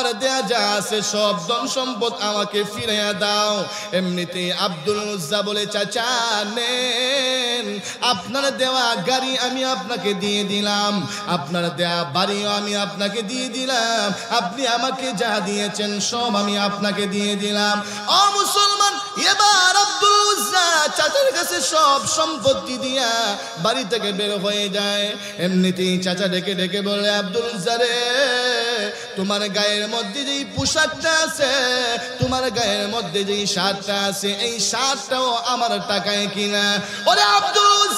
আমার দেয়া যা আছে সব ধন সম্পদ আমাকে ফিরাইয়া দাও এমনিতে আব্দুল মুজ্জা বলে চাচা নেন আপনার দেওয়া গাড়ি আমি আপনাকে দিয়ে দিলাম আপনার দেয়া বাড়িও আমি আপনাকে দিয়ে দিলাম আপনি আমাকে যা দিয়েছেন সব আমি আপনাকে দিয়ে দিলাম ও মুসলমান এবার আব্দুল মুজ্জা চাচার কাছে সব সম্পত্তি দিয়া বাড়ি থেকে বের হয়ে যায় এমনিতেই চাচা ডেকে ডেকে বলে আব্দুল মুজ্জা রে তোমার গায়ের মধ্যে যেই পোশাকটা আছে তোমার গায়ের মধ্যে যেই শার্টটা আছে এই শার্টটাও আমার টাকায় কিনা ওরে আব্দুল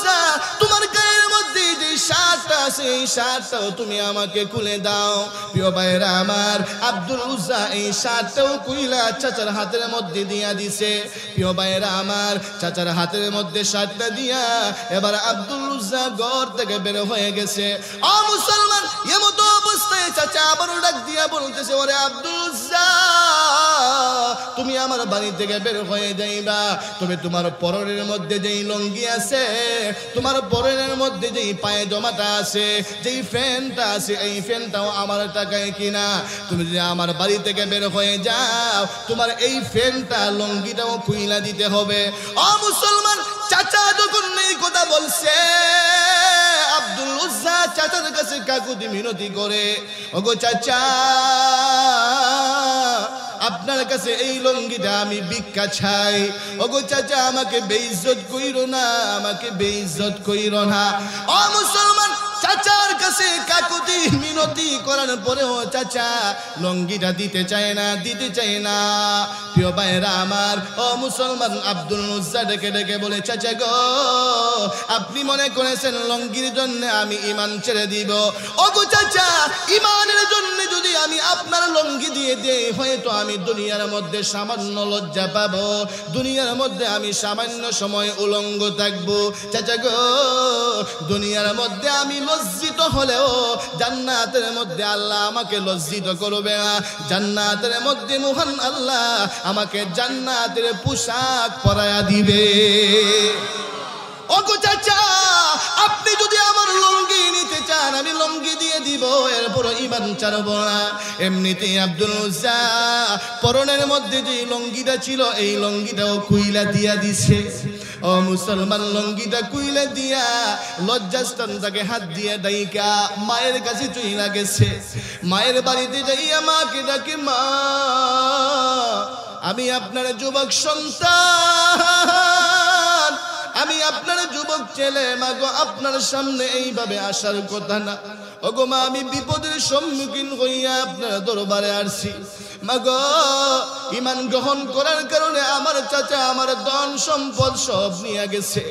তোমার গায়ের মধ্যে সাতটা সেই সাতটাও তুমি আমাকে খুলে দাও প্রিয় ভাইরা আমার আব্দুল উজ্জা এই শার্টটাও কুইলা চাচার হাতের মধ্যে দিয়া দিছে প্রিয় ভাইরা আমার চাচার হাতের মধ্যে সাতটা দিয়া এবার আব্দুল উজ্জা ঘর থেকে বের হয়ে গেছে অ মুসলমান এমত অবস্থায় চাচা আবারও ডাক দিয়া বলতেছে ওরে আব্দুল উজ্জা তুমি আমার বাড়ি থেকে বের হয়ে যাইবা তুমি তোমার পরের মধ্যে যেই লঙ্গি আছে তোমার পরনের মধ্যে যেই পায়ে জমাটা আছে যেই ফ্যানটা আছে এই ফ্যানটাও আমার টাকায় কিনা তুমি যদি আমার বাড়ি থেকে বের হয়ে যাও তোমার এই ফ্যানটা লঙ্গিটাও খুইলা দিতে হবে অ মুসলমান চাচা যখন এই কথা বলছে আব্দুল উজ্জা চাচার কাছে কাকুতি মিনতি করে ওগো চাচা আপনার কাছে এই লঙ্গিটা আমি ভিক্ষা চাই ওগো চাচা আমাকে বেইজত কইরো না আমাকে বেইজত কইরো না ও মুসলমান চাচার কাছে কাকুতি মিনতি করার পরেও চাচা লঙ্গিটা দিতে চায় না দিতে চায় না প্রিয় ভাইরা আমার ও মুসলমান আব্দুল মুজ্জা ডেকে ডেকে বলে চাচা গো আপনি মনে করেছেন লঙ্গির জন্য আমি ইমান ছেড়ে দিব গো চাচা ইমানের জন্য যদি আমি আপনার লঙ্গি দিয়ে দেই হয়তো আমি দুনিয়ার মধ্যে সামান্য লজ্জা পাবো দুনিয়ার মধ্যে আমি সামান্য সময় উলঙ্গ থাকবো চাচা গো দুনিয়ার মধ্যে আমি লজ্জিত হলেও জান্নাতের মধ্যে আল্লাহ আমাকে লজ্জিত করবে না জান্নাতের মধ্যে মোহন আল্লাহ আমাকে জান্নাতের পোশাক পরায়া দিবে ওগো চাচা আপনি যদি আমার লঙ্গি নিতে চান আমি লঙ্গি দিয়ে দিব এরপর ইমান চারব না এমনিতে আব্দুল উজ্জা পরনের মধ্যে যে লঙ্গিটা ছিল এই লঙ্গিটাও কুইলা দিয়া দিছে ও মুসলমান লঙ্গিটা কুইলে দিয়া লজ্জাস্থান তাকে হাত দিয়ে দায়িকা মায়ের কাছে চইলা গেছে মায়ের বাড়িতে যাইয়া মাকে ডাকে মা আমি আপনার যুবক সন্তান আমি আপনার যুবক ছেলে মাগো আপনার সামনে এইভাবে আসার কথা না ওগো মা আমি বিপদের সম্মুখীন হইয়া আপনার দরবারে আসছি মাগো ইমান গ্রহণ করার কারণে আমার চাচা আমার ধন সম্পদ সব নিয়ে গেছে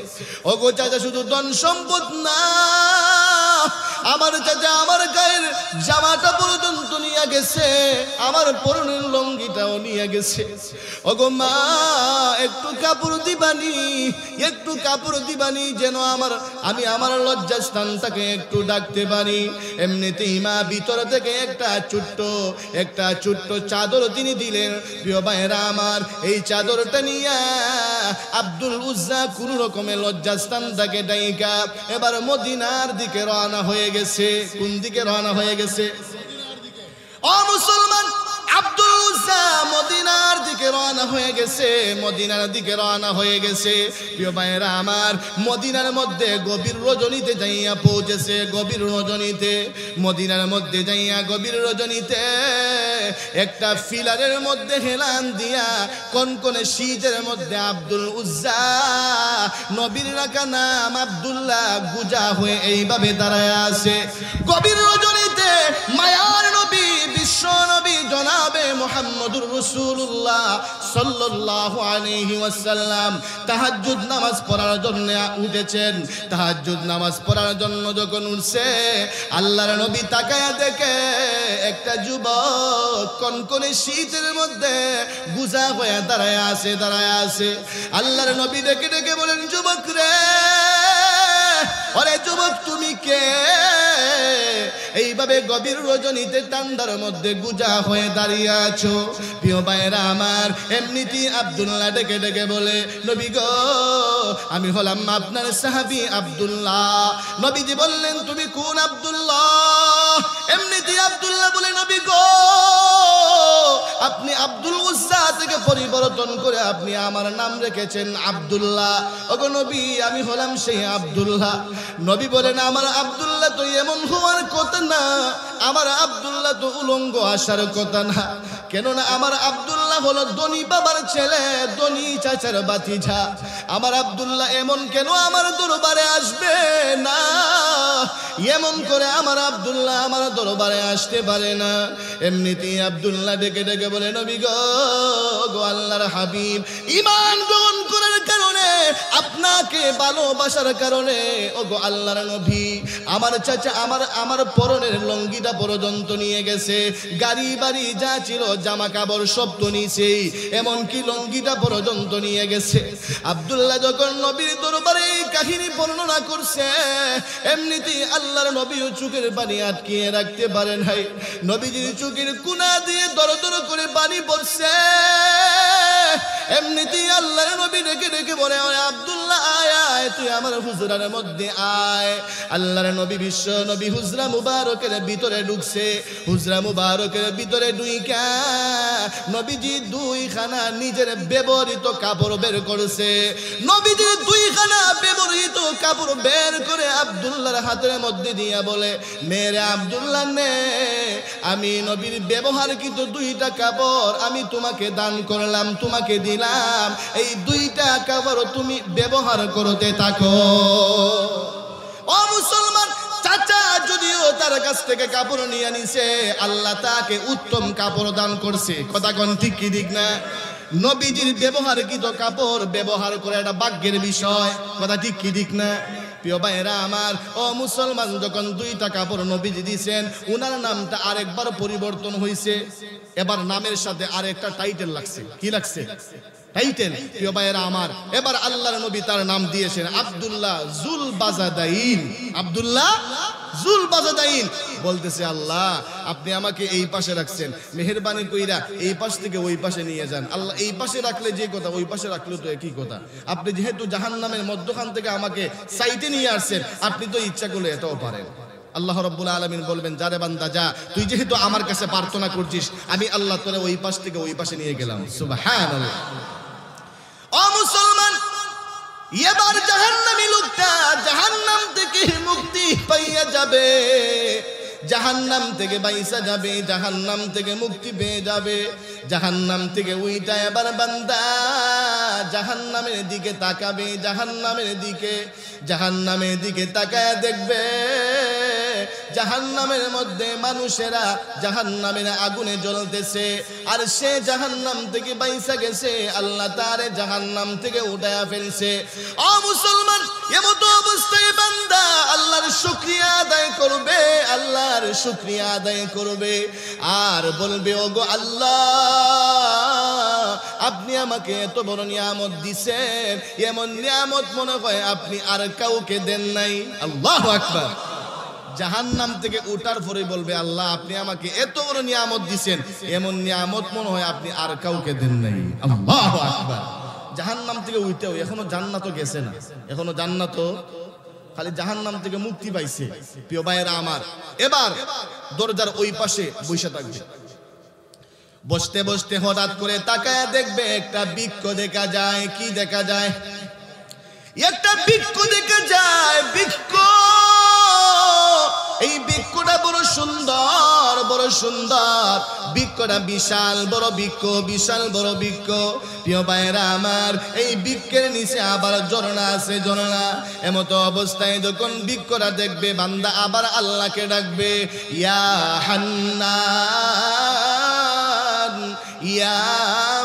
ও গো চাচা শুধু ধন সম্পদ না আমার চাচা আমার গায়ের জামাটা পর্যন্ত নিয়ে গেছে আমার পরনের লঙ্গিটাও নিয়ে গেছে ওগো মা একটু কাপড় দিবানি একটু কাপড় দিবানি যেন আমার আমি আমার লজ্জাস্থানটাকে একটু ডাকতে পারি এমনিতেই মা ভিতর থেকে একটা ছোট্ট একটা ছোট্ট চাদর তিনি দিলেন প্রিয় ভাইরা আমার এই চাদরটা নিয়ে আব্দুল উজ্জা কোনো রকমের লজ্জাস্থানটাকে ডাইকা এবার মদিনার দিকে রওনা হয়ে হয়ে গেছে কোন দিকে রওনা হয়ে গেছে অ মুসলমান মদিনার দিকে রওনা হয়ে গেছে মদিনার দিকে রওনা হয়ে গেছে প্রিয় আমার মদিনার মধ্যে গভীর রজনীতে যাইয়া পৌঁছেছে গভীর রজনীতে মদিনার মধ্যে যাইয়া গভীর রজনীতে একটা ফিলারের মধ্যে হেলান দিয়া কনে শীতের মধ্যে আব্দুল উজ্জা নবীর রাখা নাম গুজা হয়ে এইভাবে দাঁড়ায় আছে গভীর রজনীতে মায়ার জনাবে মোহাম্মদুর রসুল্লাহ সাল্লাহ আলহি ওয়াসাল্লাম তাহাজুদ নামাজ পড়ার জন্য উঠেছেন তাহাজুদ নামাজ পড়ার জন্য যখন উঠছে আল্লাহর নবী তাকায়া দেখে একটা যুবক কনকনে শীতের মধ্যে গুজা হয়ে দাঁড়ায় আছে দাঁড়ায় আছে আল্লাহর নবী ডেকে ডেকে বলেন যুবক রে ওরে যুবক তুমি কে এইভাবে গভীর রজনীতে তান্দার মধ্যে গুজা হয়ে দাঁড়িয়ে আছো প্রিয় ভাইয়েরা আমার এমনিতেই আবদুল্লাহ ডেকে ডেকে বলে নবী গ আমি হলাম আপনার সাহাবি আবদুল্লাহ নবীজি বললেন তুমি কোন আবদুল্লাহ এমনিতেই আবদুল্লাহ বলে নবী গো আপনি আব্দুল উজ্জা থেকে পরিবর্তন করে আপনি আমার নাম রেখেছেন আব্দুল্লাহ ওগো নবী আমি হলাম সেই আব্দুল্লাহ নবী বলেন আমার আবদুল্লাহ তো এমন হওয়ার কথা না আমার আবদুল্লাহ তো উলঙ্গ আসার কথা না কেননা আমার আবদুল্লাহ হলো বাবার ছেলে চাচার আমার আবদুল্লাহ এমন কেন আমার দরবারে আসবে না এমন করে আমার আবদুল্লাহ আমার দরবারে আসতে পারে না এমনিতেই আবদুল্লাহ ডেকে ডেকে বলে নবী গো আল্লাহর হাবিব ইমান গ্রহণ করার কারণে আপনাকে ভালোবাসার কারণে ও গো আল্লাহর নবী আমার চাচা আমার আমার পর ধরনের লঙ্গিটা পর্যন্ত নিয়ে গেছে গাড়ি বাড়ি যা ছিল জামা কাপড় সব তো নিছেই এমনকি লঙ্গিটা পর্যন্ত নিয়ে গেছে আবদুল্লাহ যখন নবীর দরবারে কাহিনী বর্ণনা করছে এমনিতেই আল্লাহর নবী চুকের পানি আটকিয়ে রাখতে পারে নাই নবীজির চুকের কুনা দিয়ে দর দর করে পানি পড়ছে এমনিতেই আল্লাহ নবী ডেকে ডেকে বলে আবদুল্লাহ আয় আয় তুই আমার হুজরার মধ্যে আয় আল্লাহর নবী বিশ্ব নবী হুজরা মুবারকের ভিতরে ঢুকছে হুজরা মুবারকের ভিতরে ডুইকা নবীজি দুইখানা নিজের ব্যবহৃত কাপড় বের করেছে নবীজি দুইখানা ব্যবহৃত কাপড় বের করে আবদুল্লার হাতের মধ্যে দিয়া বলে মেরে আবদুল্লা নে আমি নবীর কিন্তু দুইটা কাপড় আমি তোমাকে দান করলাম তোমাকে দিলাম এই দুইটা কাপড় তুমি ব্যবহার করতে থাকো ও মুসলমান যদিও তার কাছ থেকে কাপড় নিয়ে নিছে আল্লাহ তাকে উত্তম কাপড় দান করছে কথা কন ঠিক কি দিক না নবীজির ব্যবহারকৃত কাপড় ব্যবহার করে এটা বাক্যের বিষয় কথা ঠিক কি দিক না প্রিয় ভাইরা আমার ও মুসলমান যখন দুইটা কাপড় নবীজি দিয়েছেন ওনার নামটা আরেকবার পরিবর্তন হয়েছে এবার নামের সাথে আরেকটা টাইটেল লাগছে কি লাগছে টাইটেল প্রিয় ভাইয়েরা আমার এবার আল্লাহর নবী তার নাম দিয়েছেন আব্দুল্লাহ জুল বাজাদাইন আব্দুল্লাহ জুল বাজাদাইন বলতেছে আল্লাহ আপনি আমাকে এই পাশে রাখছেন মেহরবানি কইরা এই পাশ থেকে ওই পাশে নিয়ে যান আল্লাহ এই পাশে রাখলে যে কথা ওই পাশে রাখলে তো একই কথা আপনি যেহেতু জাহান নামের মধ্যখান থেকে আমাকে সাইটে নিয়ে আসছেন আপনি তো ইচ্ছা করলে এটাও পারেন আল্লাহ রব্বুল আলমিন বলবেন যারে বান্দা যা তুই যেহেতু আমার কাছে প্রার্থনা করছিস আমি আল্লাহ তোরা ওই পাশ থেকে ওই পাশে নিয়ে গেলাম হ্যাঁ মুসলমান এবার জাহান্নামী লোকটা জাহান্নাম থেকে মুক্তি পাইয়া যাবে জাহান্নাম থেকে বাইসা যাবে জাহান্নাম থেকে মুক্তি পেয়ে যাবে জাহান্নাম থেকে উইটা এবার বান্দা জাহান্নামের দিকে তাকাবে জাহান্নামের দিকে জাহান্নামের দিকে তাকায় দেখবে জাহান্নামের মধ্যে মানুষেরা জাহান্নামের আগুনে জ্বলতেছে আর সে জাহান্নাম থেকে বাইসা গেছে আল্লাহ তারে জাহান্নাম থেকে উঠায়া ফেলছে অ মুসলমান এমতো অবস্থায় বান্দা আল্লাহর শুক্রিয়া আদায় করবে আল্লাহর শুক্রিয়া আদায় করবে আর বলবে ও গো আল্লাহ আপনি আমাকে এত বড় নিয়ামত দিছেন এমন নিয়ামত মনে হয় আপনি আর কাউকে দেন নাই আল্লাহ আকবার জাহান নাম থেকে উঠার পরে বলবে আল্লাহ আপনি আমাকে এত বড় নিয়ামত দিচ্ছেন এমন নিয়ামত মনে হয় আপনি আর কাউকে দেন নাই জাহান নাম থেকে উঠেও এখনো জান্নাত গেছে না এখনো জান্নাত খালি জাহান নাম থেকে মুক্তি পাইছে প্রিয় ভাইয়েরা আমার এবার দরজার ওই পাশে বসে থাকবে বসতে বসতে হঠাৎ করে তাকায় দেখবে একটা বৃক্ষ দেখা যায় কি দেখা যায় একটা বৃক্ষ দেখা যায় বৃক্ষ এই বৃক্ষটা বড় সুন্দর বড় সুন্দর বৃক্ষটা বিশাল বড় বৃক্ষ বিশাল বড় বৃক্ষ প্রিয় ভাইরা আমার এই বৃক্ষের নিচে আবার ঝরনা আছে ঝরনা এমতো অবস্থায় যখন বৃক্ষটা দেখবে বান্দা আবার আল্লাহকে ডাকবে ইয়া হান্না ইয়া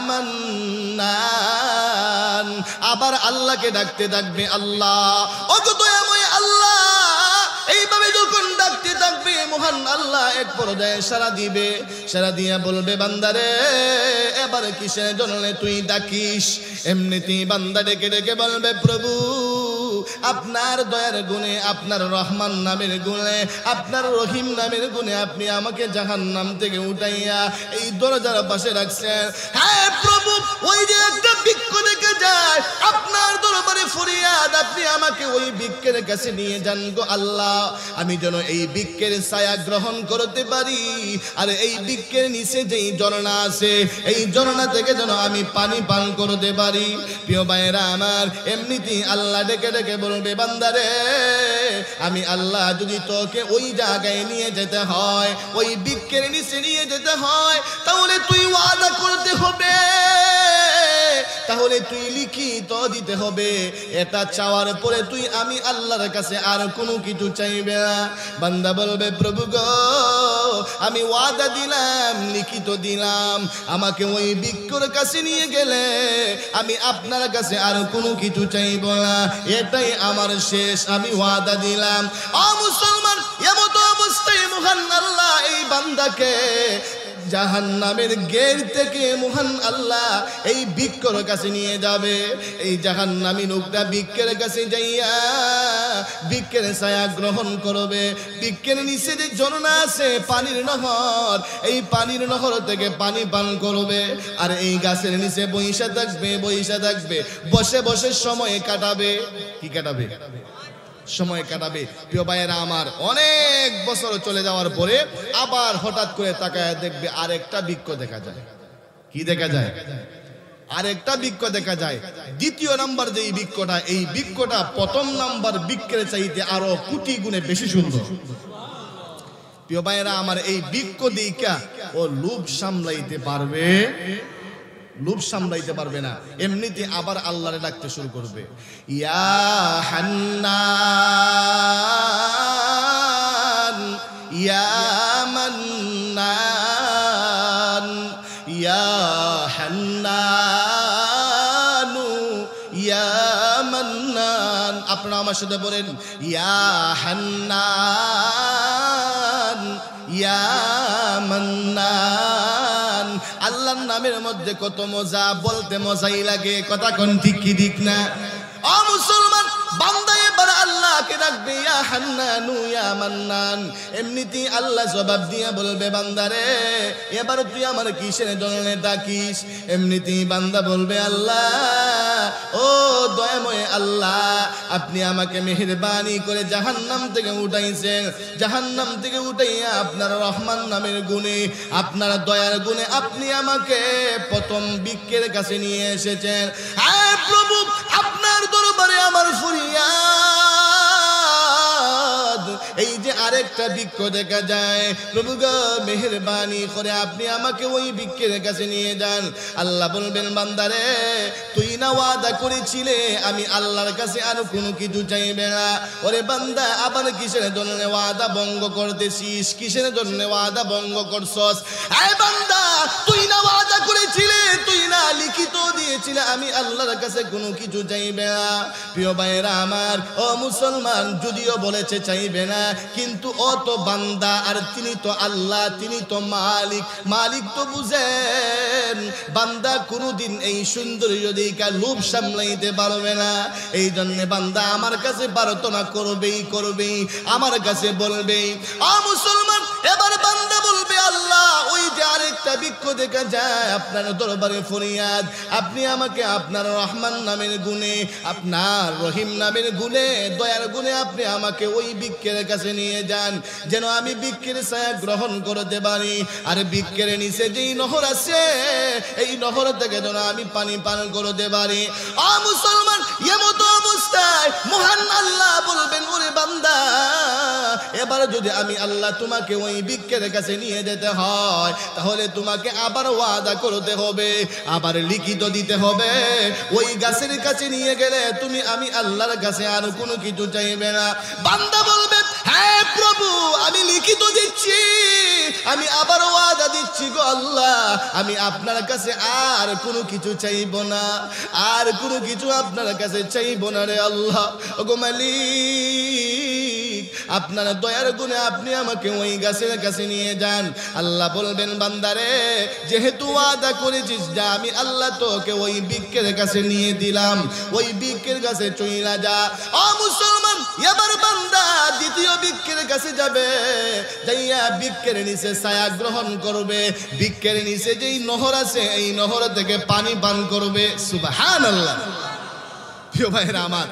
মান্নান আবার আল্লাহকে ডাকতে ডাকবে আল্লাহ অগত এমন মহান আল্লাহ এক পর্যায়ে সারা দিবে সারা দিয়া বলবে বান্দারে এবার কিসের জন্য তুই ডাকিস এমনি তুই বান্দা ডেকে ডেকে বলবে প্রভু আপনার দয়ার গুণে আপনার রহমান নামের গুণে আপনার রহিম নামের গুণে আপনি আমাকে জাহান নাম থেকে উঠাইয়া এই দরজার পাশে রাখছেন হ্যাঁ প্রভু ওই যে একটা বৃক্ষ রেখে যায় আপনার দরবারে ফরিয়াদ আপনি আমাকে ওই বৃক্ষের কাছে নিয়ে যান গো আল্লাহ আমি যেন এই বৃক্ষের ছায়া গ্রহণ করতে পারি আর এই বৃক্ষের নিচে যেই জরনা আছে এই জরনা থেকে যেন আমি পানি পান করতে পারি প্রিয় ভাইয়েরা আমার এমনিতেই আল্লাহ ডেকে ডেকে বলবে বান্দারে আমি আল্লাহ যদি তোকে ওই জায়গায় নিয়ে যেতে হয় ওই বিক্ষের নিচে নিয়ে যেতে হয় তাহলে তুই ওয়াদা করতে হবে তাহলে তুই লিখিত দিতে হবে এটা চাওয়ার পরে তুই আমি আল্লাহর কাছে আর কোনো কিছু চাইবে না বান্দা বলবে প্রভু গ আমি ওয়াদা দিলাম লিখিত দিলাম আমাকে ওই বিক্ষোর কাছে নিয়ে গেলে আমি আপনার কাছে আর কোনো কিছু চাইব না এটাই আমার শেষ আমি ওয়াদা দিলাম অ মুসলমান এমতো অবস্থায় মহান আল্লাহ এই বান্দাকে জাহান নামের গের থেকে মহান আল্লাহ এই বৃক্ষর কাছে নিয়ে যাবে এই জাহান নামি লোকটা বৃক্ষের কাছে যাইয়া বৃক্ষের ছায়া গ্রহণ করবে বৃক্ষের নিচে যে জননা আছে পানির নহর এই পানির নহর থেকে পানি পান করবে আর এই গাছের নিচে বৈশা থাকবে বৈশা থাকবে বসে বসে সময় কাটাবে কি কাটাবে সময় কাটাবে প্রিয় ভাইয়েরা আমার অনেক বছর চলে যাওয়ার পরে আবার হঠাৎ করে তাকায় দেখবে আরেকটা বৃক্ষ দেখা যায় কি দেখা যায় আরেকটা বৃক্ষ দেখা যায় দ্বিতীয় নাম্বার যে বৃক্ষটা এই বৃক্ষটা প্রথম নাম্বার বৃক্ষের চাইতে আরো কোটি গুণে বেশি সুন্দর প্রিয় ভাইয়েরা আমার এই বৃক্ষ দিকা ও লোভ সামলাইতে পারবে লোভ সামলাইতে পারবে না এমনিতে আবার আল্লাহরে ডাকতে শুরু করবে ইয়া হান্নান ইয়া মান্নান ইয়া হান্নানু ইয়া মান্নান আপনারা আমার সাথে বলেন ইয়া হান্নান ইয়া মান্নান নামের মধ্যে কত মজা বলতে মজাই লাগে কথা কোন ঠিক কি দিক না অমুসল ডাকবে ইয়া হান্নানু ইয়া মান্নান আল্লাহ জবাব দিয়া বলবে বান্দারে এবার তুই আমার কিসের জন্য ডাকিস বান্দা বলবে আল্লাহ ও দয়াময় আল্লাহ আপনি আমাকে মেহরবানি করে জাহান্নাম থেকে উঠাইছেন জাহান্নাম থেকে উঠাইয়া আপনার রহমান নামের গুণে আপনার দয়ার গুণে আপনি আমাকে প্রথম বিকের কাছে নিয়ে এসেছেন আপনার দরবারে আমার ফুরিয়া আরেকটা বৃক্ষ দেখা যায় প্রভু মেহরবানি করে আপনি আমাকে ওই বৃক্ষের কাছে নিয়ে যান আল্লাহ বলবেন বান্দারে তুই না ওয়াদা করেছিলে আমি আল্লাহর কাছে আর কোনো কিছু চাইবে না ওরে বান্দা আবার কিসের জন্য ওয়াদা ভঙ্গ করতেছিস কিসের জন্য ওয়াদা ভঙ্গ করছস আয় বান্দা তুই না ওয়াদা করেছিলে তুই না লিখিত দিয়েছিলে আমি আল্লাহর কাছে কোনো কিছু চাইবে না প্রিয় ভাইরা আমার ও মুসলমান যদিও বলেছে চাইবে না কিন্তু কিন্তু ও তো বান্দা আর তিনি তো আল্লাহ তিনি তো মালিক মালিক তো বুঝেন বান্দা কোনোদিন এই সৌন্দর্য দিকা লোভ সামলাইতে পারবে না এই জন্য বান্দা আমার কাছে প্রার্থনা করবেই করবেই আমার কাছে বলবে আ মুসলমান এবার বান্দা বলবে আল্লাহ ওই যে আরেকটা বিক্ষ দেখা যায় আপনার দরবারে ফরিয়াদ আপনি আমাকে আপনার রহমান নামের গুণে আপনার রহিম নামের গুণে দয়ার গুণে আপনি আমাকে ওই বিক্ষের কাছে নিয়ে যান যেন আমি বৃক্ষের ছায়া গ্রহণ করতে পারি আর বিক্রের নিচে যেই নহর আছে এই নহর থেকে যেন আমি পানি পান করতে পারি মুসলমান যদি আমি আল্লাহ তোমাকে ওই কাছে নিয়ে যেতে হয় তাহলে তোমাকে আবার ওয়াদা করতে হবে আবার লিখিত দিতে হবে ওই গাছের কাছে নিয়ে গেলে তুমি আমি আল্লাহর কাছে আর কোনো কিছু চাইবে না বান্দা বলবে হ্যাঁ প্রভু আমি লিখিত দিচ্ছি আমি আবার ওয়াদা দিচ্ছি গো আল্লাহ আমি আপনার কাছে আর কোনো কিছু চাইব না আর কোনো কিছু আপনার কাছে চাইব না রে আল্লাহ ও গো মালিক আপনার দয়ার গুণে আপনি আমাকে ওই গাছের কাছে নিয়ে যান আল্লাহ বলবেন বান্দারে যেহেতু আদা করেছিস যা আমি আল্লাহ তোকে ওই বিকের কাছে নিয়ে দিলাম ওই বিকের কাছে চইলা যা ও মুসলমান এবার বান্দা দ্বিতীয় বিকের কাছে যাবে যাইয়া বিকের নিচে ছায়া গ্রহণ করবে বিকের নিচে যেই নহর আছে এই নহর থেকে পানি পান করবে সুবাহ আল্লাহ প্রিয় ভাইয়েরা আমার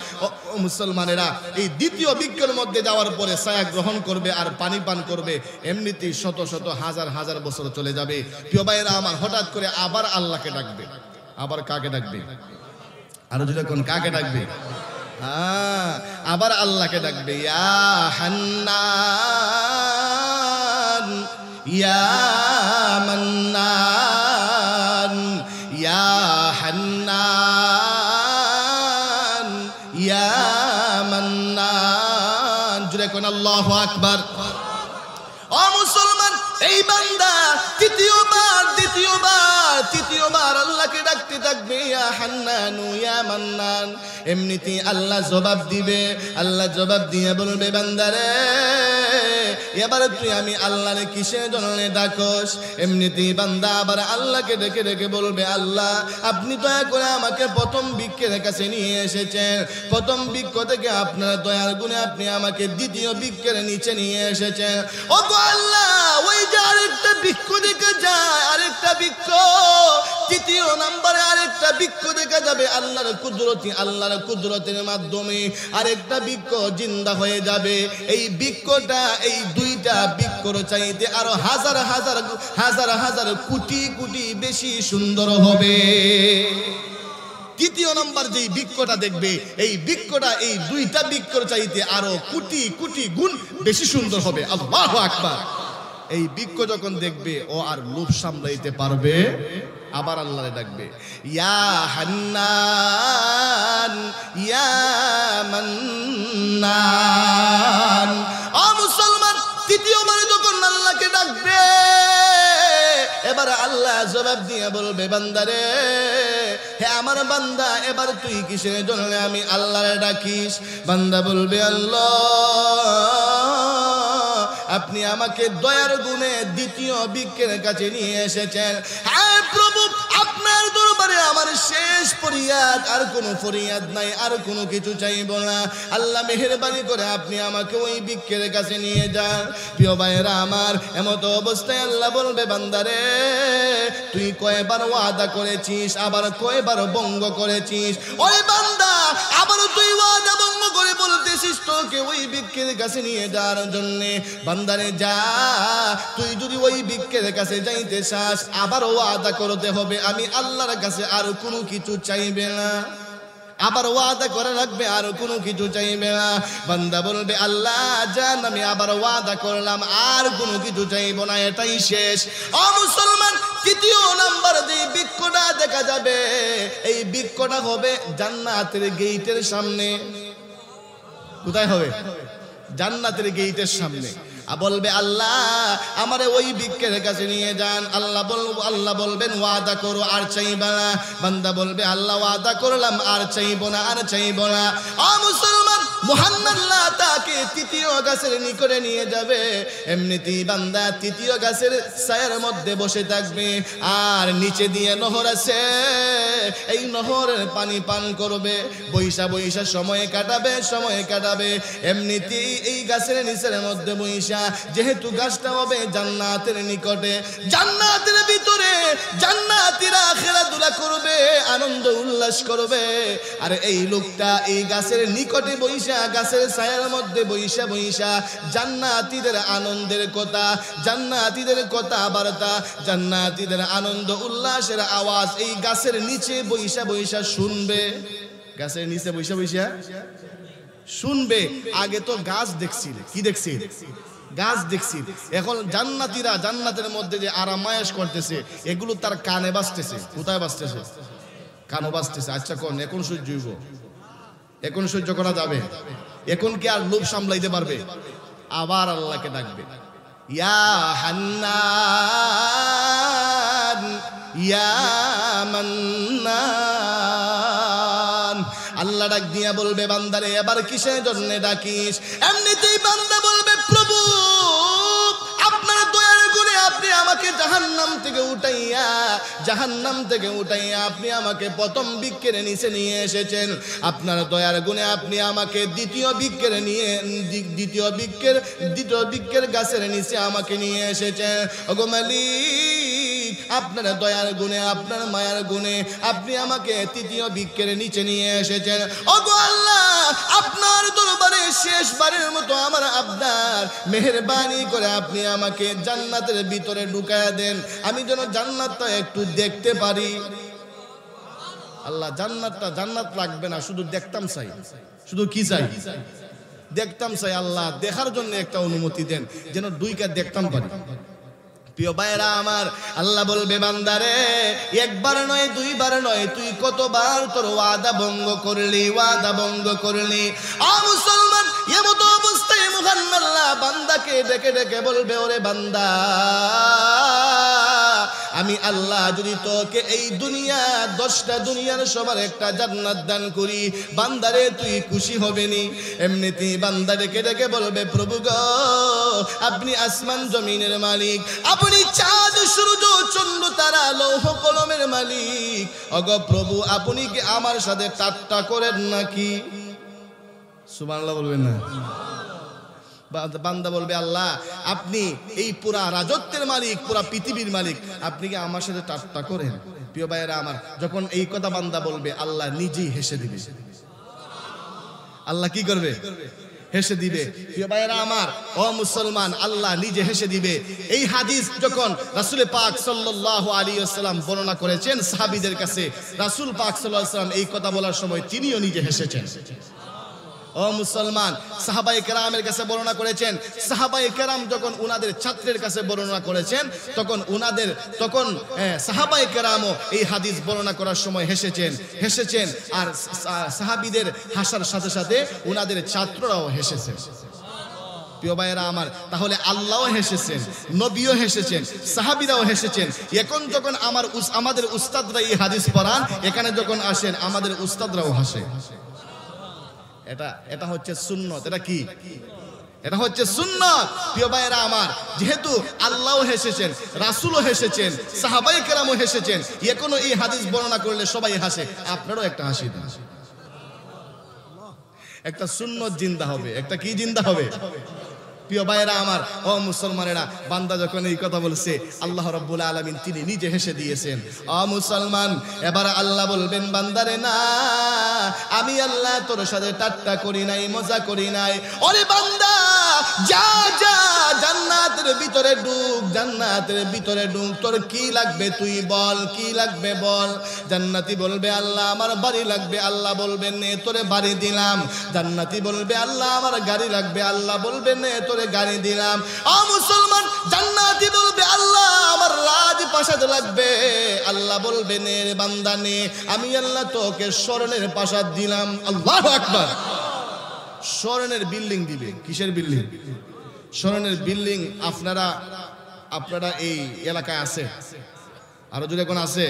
মুসলমানেরা এই দ্বিতীয় বিজ্ঞের মধ্যে যাওয়ার পরে ছায়া গ্রহণ করবে আর পানি পান করবে এমনিতেই শত শত হাজার হাজার বছর চলে যাবে প্রিয় ভাইয়েরা আমার হঠাৎ করে আবার আল্লাহকে ডাকবে আবার কাকে ডাকবে আরো যদি এখন কাকে ডাকবে আবার আল্লাহকে ডাকবে ইয়া হান্না ইয়া মান্না আল্লাহ আকবার অমুসলমান এই বান্দা তৃতীয়বার দ্বিতীয়বার তৃতীয়বার আল্লাহকে ডাকতে থাকবে ইয়া হান্নানু ইয়া মান্নান এমনিতেই আল্লাহ জবাব দিবে আল্লাহ জবাব দিয়ে বলবে বান্দারে এবারে তুই আমি আল্লাহ রে কিসে জন্য ডাকস এমনিতেই বান্দা আবার আল্লাহকে ডেকে ডেকে বলবে আল্লাহ আপনি দয়া করে আমাকে প্রথম বৃক্ষের কাছে নিয়ে এসেছেন প্রথম বৃক্ষ থেকে আপনার দয়ার গুণে আপনি আমাকে দ্বিতীয় বৃক্ষের নিচে নিয়ে এসেছেন ও আল্লাহ ওই যে আরেকটা বৃক্ষ দেখে যায় আরেকটা বৃক্ষ তৃতীয় নাম্বারে আরেকটা বৃক্ষ দেখা যাবে আল্লাহর কুদরতি আল্লাহর কুদরতের মাধ্যমে আরেকটা বৃক্ষ জিন্দা হয়ে যাবে এই বৃক্ষটা এই দুই দুইটা বিক্র চাইতে আরো হাজার হাজার হাজার হাজার কোটি কোটি বেশি সুন্দর হবে তৃতীয় নম্বর যেই বৃক্ষটা দেখবে এই বৃক্ষটা এই দুইটা বৃক্ষর চাইতে আরো কোটি কোটি গুণ বেশি সুন্দর হবে আল্লাহ আকবার এই বৃক্ষ যখন দেখবে ও আর লোভ সামলাইতে পারবে আবার আল্লাহরে ডাকবে ইয়া হান্নান ইয়া মান্নান ও মুসলমান তৃতীয়বারে যখন আল্লাহকে ডাকবে এবার আল্লাহ জবাব দিয়ে বলবে বান্দারে হে আমার বান্দা এবার তুই কিসের জন্য আমি আল্লাহ ডাকিস বান্দা বলবে আল্লাহ আপনি আমাকে দয়ার গুণে দ্বিতীয় বিজ্ঞের কাছে নিয়ে এসেছেন হ্যাঁ প্রভু আপনার দরবার দরবারে আমার শেষ ফরিয়াদ আর কোনো ফরিয়াদ নাই আর কোনো কিছু চাইব না আল্লাহ মেহরবানি করে আপনি আমাকে ওই বিক্ষের কাছে নিয়ে যান প্রিয় ভাইয়েরা আমার এমত অবস্থায় আল্লাহ বলবে বান্দারে তুই কয়বার ওয়াদা করেছিস আবার কয়বার বঙ্গ করেছিস ওই বান্দা আবার তুই ওয়াদা বঙ্গ করে বলতেছিস তোকে ওই বিক্ষের কাছে নিয়ে যাওয়ার জন্য বান্দারে যা তুই যদি ওই বিক্ষের কাছে যাইতে চাস আবার ওয়াদা করতে হবে আমি আল্লাহর কাছে কাছে আর কোনো কিছু চাইবে না আবার ওয়াদা করে রাখবে আর কোনো কিছু চাইবে না বান্দা বলবে আল্লাহ জান আমি আবার ওয়াদা করলাম আর কোনো কিছু চাইবো না এটাই শেষ অ মুসলমান তৃতীয় নাম্বার যে বৃক্ষটা দেখা যাবে এই বৃক্ষটা হবে জান্নাতের গেইটের সামনে কোথায় হবে জান্নাতের গেইটের সামনে বলবে আল্লাহ আমারে ওই ভিক্ষের কাছে নিয়ে যান আল্লাহ বলবো আল্লাহ বলবেন ওয়াদা করো আর চাইবা না বান্দা বলবে আল্লাহ ওয়াদা করলাম আর চাইব না আর চাইব না অ মুসলমান মোহান্নাল্লাহ তাকে তৃতীয় গাছের নিকটে নিয়ে যাবে এমনিতেই বান্দা তৃতীয় গাছের ছায়ার মধ্যে বসে থাকবে আর নিচে দিয়ে নহর আছে এই নহরের পানি পান করবে বৈশা বৈশা সময় কাটাবে সময় কাটাবে এমনিতেই এই গাছের নিচের মধ্যে বৈশা ইচ্ছা যেহেতু গাছটা হবে জান্নাতের নিকটে জান্নাতের ভিতরে জান্নাতিরা খেলাধুলা করবে আনন্দ উল্লাস করবে আর এই লোকটা এই গাছের নিকটে বৈশা গাছের ছায়ার মধ্যে বৈশা বৈশা জান্নাতিদের আনন্দের কথা জান্নাতিদের কথা বার্তা জান্নাতিদের আনন্দ উল্লাসের আওয়াজ এই গাছের নিচে বৈশা বৈশা শুনবে গাছের নিচে বৈশা বৈশা শুনবে আগে তো গাছ দেখছিল কি দেখছি গাছ দেখছি এখন জান্নাতিরা জান্নাতের মধ্যে যে আরামায়াস করতেছে এগুলো তার কানে বাঁচতেছে কোথায় বাঁচতেছে কানে বাঁচতেছে আচ্ছা কোন এখন সহ্য হইব এখন সহ্য করা যাবে এখন কি আর লোভ সামলাইতে পারবে আবার আল্লাহকে ডাকবে ইয়া হান্নান ইয়া মান্নান আল্লাহ ডাক দিয়া বলবে বান্দারে এবার কিসের জন্য ডাকিস এমনিতেই বান্দা বলবে প্রভু আপনার দয়ার গুণে আপনি আমাকে নাম থেকে উঠাইয়া নাম থেকে উঠাইয়া আপনি আমাকে প্রথম বিক্ষের নিচে নিয়ে এসেছেন আপনার দয়ার গুণে আপনি আমাকে দ্বিতীয় বিক্ষের নিয়ে দ্বিতীয় বিক্ষের দ্বিতীয় বিক্ষের গাছের নিচে আমাকে নিয়ে এসেছেন অগমালি আপনার দয়ার গুণে আপনার মায়ার গুণে আপনি আমাকে তৃতীয় বিক্ষের নিচে নিয়ে এসেছেন অগো আল্লাহ আপনার দরবারে শেষবারের মতো আমার আপনার মেহরবানি করে আপনি আমাকে জান্নাতের ভিতরে ঢুকায় দেন আমি যেন জান্নাতটা একটু দেখতে পারি আল্লাহ জান্নাতটা জান্নাত লাগবে না শুধু দেখতাম চাই শুধু কি চাই দেখতাম চাই আল্লাহ দেখার জন্য একটা অনুমতি দেন যেন দুইটা দেখতাম পারি প্রিয় ভাইরা আমার আল্লাহ বলবে বান্দারে একবার নয় দুইবার নয় তুই কতবার তোর ওয়াদা ভঙ্গ করলি ওয়াদা ভঙ্গ করলি আ মুসলমান এমত অবস্থায় মুহান্নাল্লাহ বান্দাকে ডেকে ডেকে বলবে ওরে বান্দা আমি আল্লাহ যদি তোকে এই দুনিয়া দশটা দুনিয়ার সবার একটা জান্নাত দান করি বান্দারে তুই খুশি হবেনি নি এমনিতেই কে ডেকে বলবে প্রভু গ আপনি আসমান জমিনের মালিক আপনি চাঁদ সূর্য চন্দ্র তারা লৌহ কলমের মালিক অগ প্রভু আপনি কি আমার সাথে টাট্টা করেন নাকি সুবাংলা বলবেন না বান্দা বলবে আল্লাহ আপনি এই পুরা রাজত্বের মালিক পুরা পৃথিবীর মালিক আপনি কি আমার সাথে টাট্টা করেন প্রিয় ভাইয়েরা আমার যখন এই কথা বান্দা বলবে আল্লাহ নিজেই হেসে দিবে আল্লাহ কি করবে হেসে দিবে প্রিয় ভাইয়েরা আমার ও মুসলমান আল্লাহ নিজে হেসে দিবে এই হাদিস যখন রাসুল পাক সাল্লাহ আলী আসসালাম বর্ণনা করেছেন সাহাবিদের কাছে রাসুল পাক সাল্লাহ সাল্লাম এই কথা বলার সময় তিনিও নিজে হেসেছেন ও মুসলমান সাহাবাই কেরামের কাছে বর্ণনা করেছেন সাহাবাই কেরাম যখন উনাদের ছাত্রের কাছে বর্ণনা করেছেন তখন উনাদের তখন সাহাবাই কেরামও এই হাদিস বর্ণনা করার সময় হেসেছেন হেসেছেন আর সাহাবিদের হাসার সাথে সাথে উনাদের ছাত্ররাও হেসেছে আমার তাহলে আল্লাহও হেসেছেন নবীও হেসেছেন সাহাবিরাও হেসেছেন এখন যখন আমার আমাদের উস্তাদরা এই হাদিস পড়ান এখানে যখন আসেন আমাদের উস্তাদরাও হাসে এটা এটা হচ্ছে সুন্নত এটা কি এটা হচ্ছে সুন্নত প্রিয় ভাইয়েরা আমার যেহেতু আল্লাহও হেসেছেন রাসুলও হেসেছেন সাহাবাই কেরামও হেসেছেন কোনো এই হাদিস বর্ণনা করলে সবাই হাসে আপনারও একটা হাসি দেন একটা সুন্নত জিন্দা হবে একটা কি জিন্দা হবে প্রিয় ভাইরা আমার ও মুসলমানেরা বান্দা যখন এই কথা বলছে আল্লাহ রব্বুল আলমিন তিনি নিজে হেসে দিয়েছেন অ মুসলমান এবার আল্লাহ বলবেন বান্দারে না আমি আল্লাহ তোর সাথে টাট্টা করি নাই মজা করি নাই অরে বান্দা যা যা জান্নাতের ভিতরে ডুব জান্নাতের ভিতরে ডুব তোর কি লাগবে তুই বল কি লাগবে বল জান্নাতি বলবে আল্লাহ আমার বাড়ি লাগবে আল্লাহ বলবে নে তোরে বাড়ি দিলাম জান্নাতি বলবে আল্লাহ আমার গাড়ি লাগবে আল্লাহ বলবে নে তোরে গাড়ি দিলাম অ মুসলমান জান্নাতি বলবে আল্লাহ আমার রাজ প্রাসাদ লাগবে আল্লাহ বলবে নে বান্দা নে আমি আল্লাহ তোকে স্মরণের প্রাসাদ দিলাম আল্লাহ আকবার স্মরণের বিল্ডিং দিবে কিসের বিল্ডিং স্মরণের বিল্ডিং আপনারা আপনারা এই এলাকায় আছে আরো যদি এখন আছে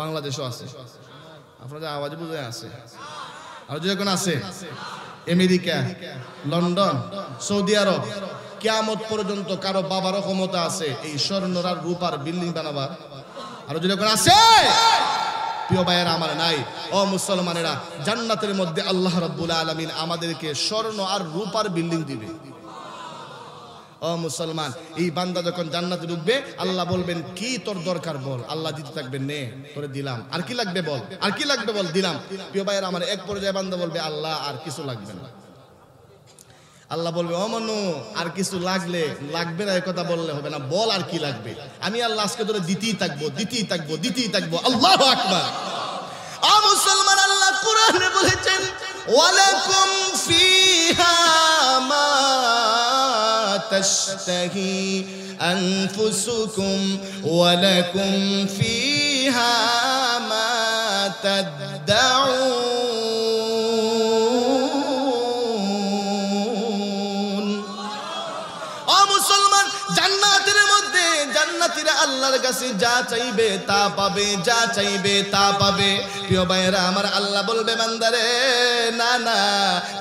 বাংলাদেশও আছে আপনাদের আওয়াজ বুঝে আছে আরো যদি এখন আছে আমেরিকা লন্ডন সৌদি আরব কেয়ামত পর্যন্ত কারো বাবারও ক্ষমতা আছে এই স্বর্ণরার রূপার বিল্ডিং বানাবার আরো যদি এখন আছে প্রিয় ভাইয়েরা আমার নাই ও মুসলমানেরা জান্নাতের মধ্যে আল্লাহ রব্বুল আলমিন আমাদেরকে স্বর্ণ আর রূপার বিল্ডিং দিবে ও মুসলমান এই বান্দা যখন জান্নাতে ঢুকবে আল্লাহ বলবেন কি তোর দরকার বল আল্লাহ দিতে থাকবে নে তোরে দিলাম আর কি লাগবে বল আর কি লাগবে বল দিলাম প্রিয় ভাইয়ের আমার এক পর্যায়ে বান্দা বলবে আল্লাহ আর কিছু লাগবে না আল্লাহ বলবে অমানু আর কিছু লাগলে লাগবে না কথা বললে হবে না বল আর কি লাগবে আমি আল্লাহ আজকে ধরে দিতেই থাকবো দিতেই থাকবো দিতেই থাকবো আল্লাহ আকবার আ মুসলমান আল্লাহ কোরআনে বলেছেন ওয়ালাকুম ফিহা মা তাশতাহি আনফুসুকুম ওয়ালাকুম ফিহা মা তাদউন জাতিরা আল্লাহর কাছে যা চাইবে তা পাবে যা চাইবে তা পাবে প্রিয় ভাইরা আমার আল্লাহ বলবে মান্দারে না না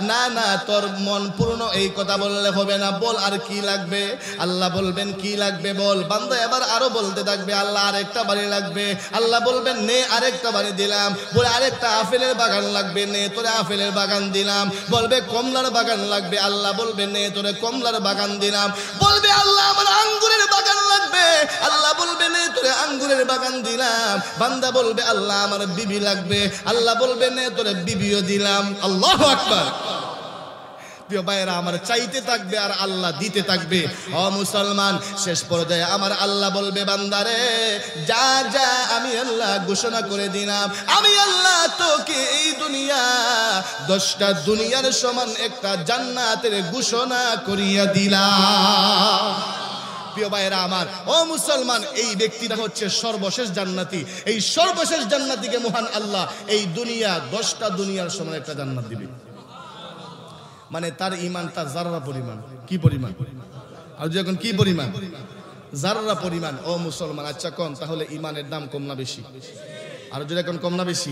না না তোর মন পূর্ণ এই কথা বললে হবে না বল আর কি লাগবে আল্লাহ বলবেন কি লাগবে বল বান্দা এবার আরো বলতে থাকবে আল্লাহ আরেকটা বাড়ি লাগবে আল্লাহ বলবেন নে আরেকটা বাড়ি দিলাম বলে আরেকটা আফেলের বাগান লাগবে নে তোরে আফেলের বাগান দিলাম বলবে কমলার বাগান লাগবে আল্লাহ বলবে নে তোরে কমলার বাগান দিলাম বলবে আল্লাহ আমার আঙ্গুরের বাগান লাগবে আল্লাহ বলবে নে তোরে আঙ্গুরের বাগান দিলাম বান্দা বলবে আল্লাহ আমার বিবি লাগবে আল্লাহ বলবে নে তোরে বিবিও দিলাম আল্লাহ আকবার প্রিয় ভাইয়েরা আমার চাইতে থাকবে আর আল্লাহ দিতে থাকবে অ মুসলমান শেষ পর্যায়ে আমার আল্লাহ বলবে বান্দারে যা যা আমি আল্লাহ ঘোষণা করে দিলাম আমি আল্লাহ তোকে এই দুনিয়া দশটা দুনিয়ার সমান একটা জান্নাতের ঘোষণা করিয়া দিলাম প্রিয় ভাইয়েরা আমার ও মুসলমান এই ব্যক্তিরা হচ্ছে সর্বশেষ জান্নাতি এই সর্বশেষ জান্নাতিকে মহান আল্লাহ এই দুনিয়া দশটা দুনিয়ার সময় একটা জান্নাত দিবে মানে তার ইমান তার জাররা পরিমাণ কি পরিমাণ আর যখন কি পরিমাণ জাররা পরিমাণ ও মুসলমান আচ্ছা কম তাহলে ইমানের দাম কম না বেশি আর যদি এখন কম না বেশি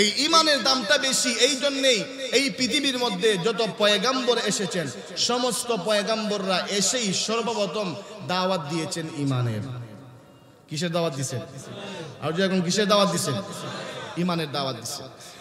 এই ইমানের দামটা বেশি এই জন্যেই এই পৃথিবীর মধ্যে যত পয়গাম্বর এসেছেন সমস্ত পয়গাম্বররা এসেই সর্বপ্রথম দাওয়াত দিয়েছেন ইমানের কিসের দাওয়াত দিচ্ছেন আর এখন কিসের দাওয়াত দিচ্ছেন ইমানের দাওয়াত দিচ্ছেন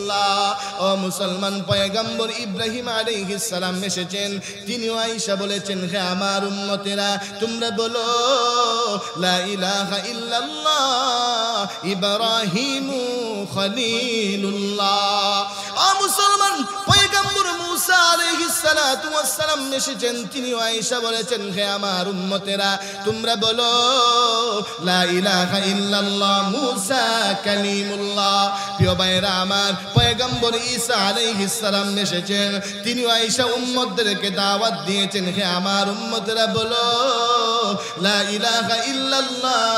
রাসূলুল্লাহ ও মুসলমান পয়গম্বর ইব্রাহিম আলাইহিস এসেছেন তিনিও আয়েশা বলেছেন হে আমার উম্মতেরা তোমরা বলো লা ইলাহা ইল্লাল্লাহ ইব্রাহিমু খলিলুল্লাহ ও মুসলমান পয়গম্বর সালাম এসেছেন তিনি আয়েশা বলেছেন হে আমার উম্মতেরা তোমরা বলো লা ইলাহা ইল্লাল্লাহ মুসা কালিমুল্লাহ প্রিয় ভাইরা আমার এসেছেন তিনি আয়েশা উম্মতদেরকে দাওয়াত দিয়েছেন হে আমার উম্মতেরা বলো লা ইলাহা ইল্লাল্লাহ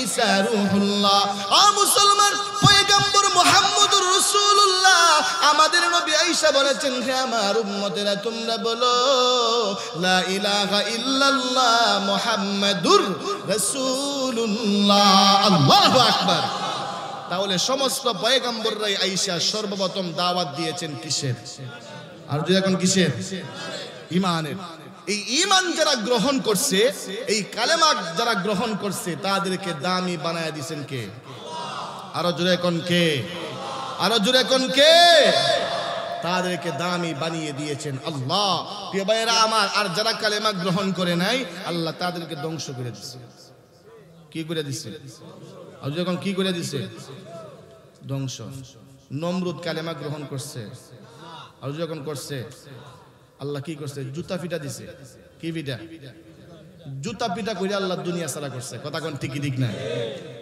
ঈসা রূহুল্লাহ আ মুসলমান পয়গম্বর মুহাম্মদুর রাসূলুল্লাহ আমাদের নবী আয়েশা বলেছেন হে আমার উম্মতেরা তোমরা বলো লা আকবার তাহলে সমস্ত রাই আইসা সর্বপ্রথম দাওয়াত দিয়েছেন কিসের আর যদি এখন কিসের ইমানের এই ইমান যারা গ্রহণ করছে এই কালেমা যারা গ্রহণ করছে তাদেরকে দামি বানায় দিছেন কে আরো জোরে কোন কে আরো জোরে কোন কে তাদেরকে দামি বানিয়ে দিয়েছেন আল্লাহ প্রিয় ভাইয়েরা আমার আর যারা কালেমা গ্রহণ করে নাই আল্লাহ তাদেরকে ধ্বংস করে দিছে কি করে দিচ্ছে যখন কি করে দিছে ধ্বংস নমরুদ কালেমা গ্রহণ করছে আর যখন করছে আল্লাহ কি করছে জুতা ফিটা দিছে কি ফিটা জুতা পিটা করে আল্লাহ দুনিয়া সারা করছে কথা কোন ঠিকই দিক নাই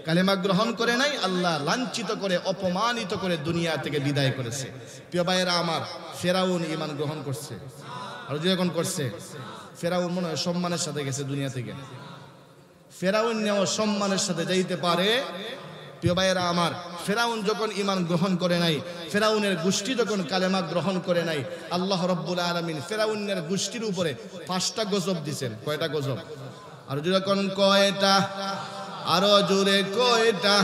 কালেমা গ্রহণ করে নাই আল্লাহ লাঞ্ছিত করে অপমানিত করে দুনিয়া থেকে বিদায় করেছে প্রিয় ভাইয়েরা আমার ফেরাউন ইমান গ্রহণ করছে আর যে এখন করছে ফেরাউন মনে হয় সম্মানের সাথে গেছে দুনিয়া থেকে ফেরাউন নেওয়া সম্মানের সাথে যাইতে পারে প্রিয় ভাইয়েরা আমার ফেরাউন যখন ইমান গ্রহণ করে নাই ফেরাউনের গোষ্ঠী যখন কালেমা গ্রহণ করে নাই আল্লাহ রব্বুল আলমিন ফেরাউনের গোষ্ঠীর উপরে পাঁচটা গজব দিছেন কয়টা গজব আর যখন কয়টা আরো জোরে কয়টা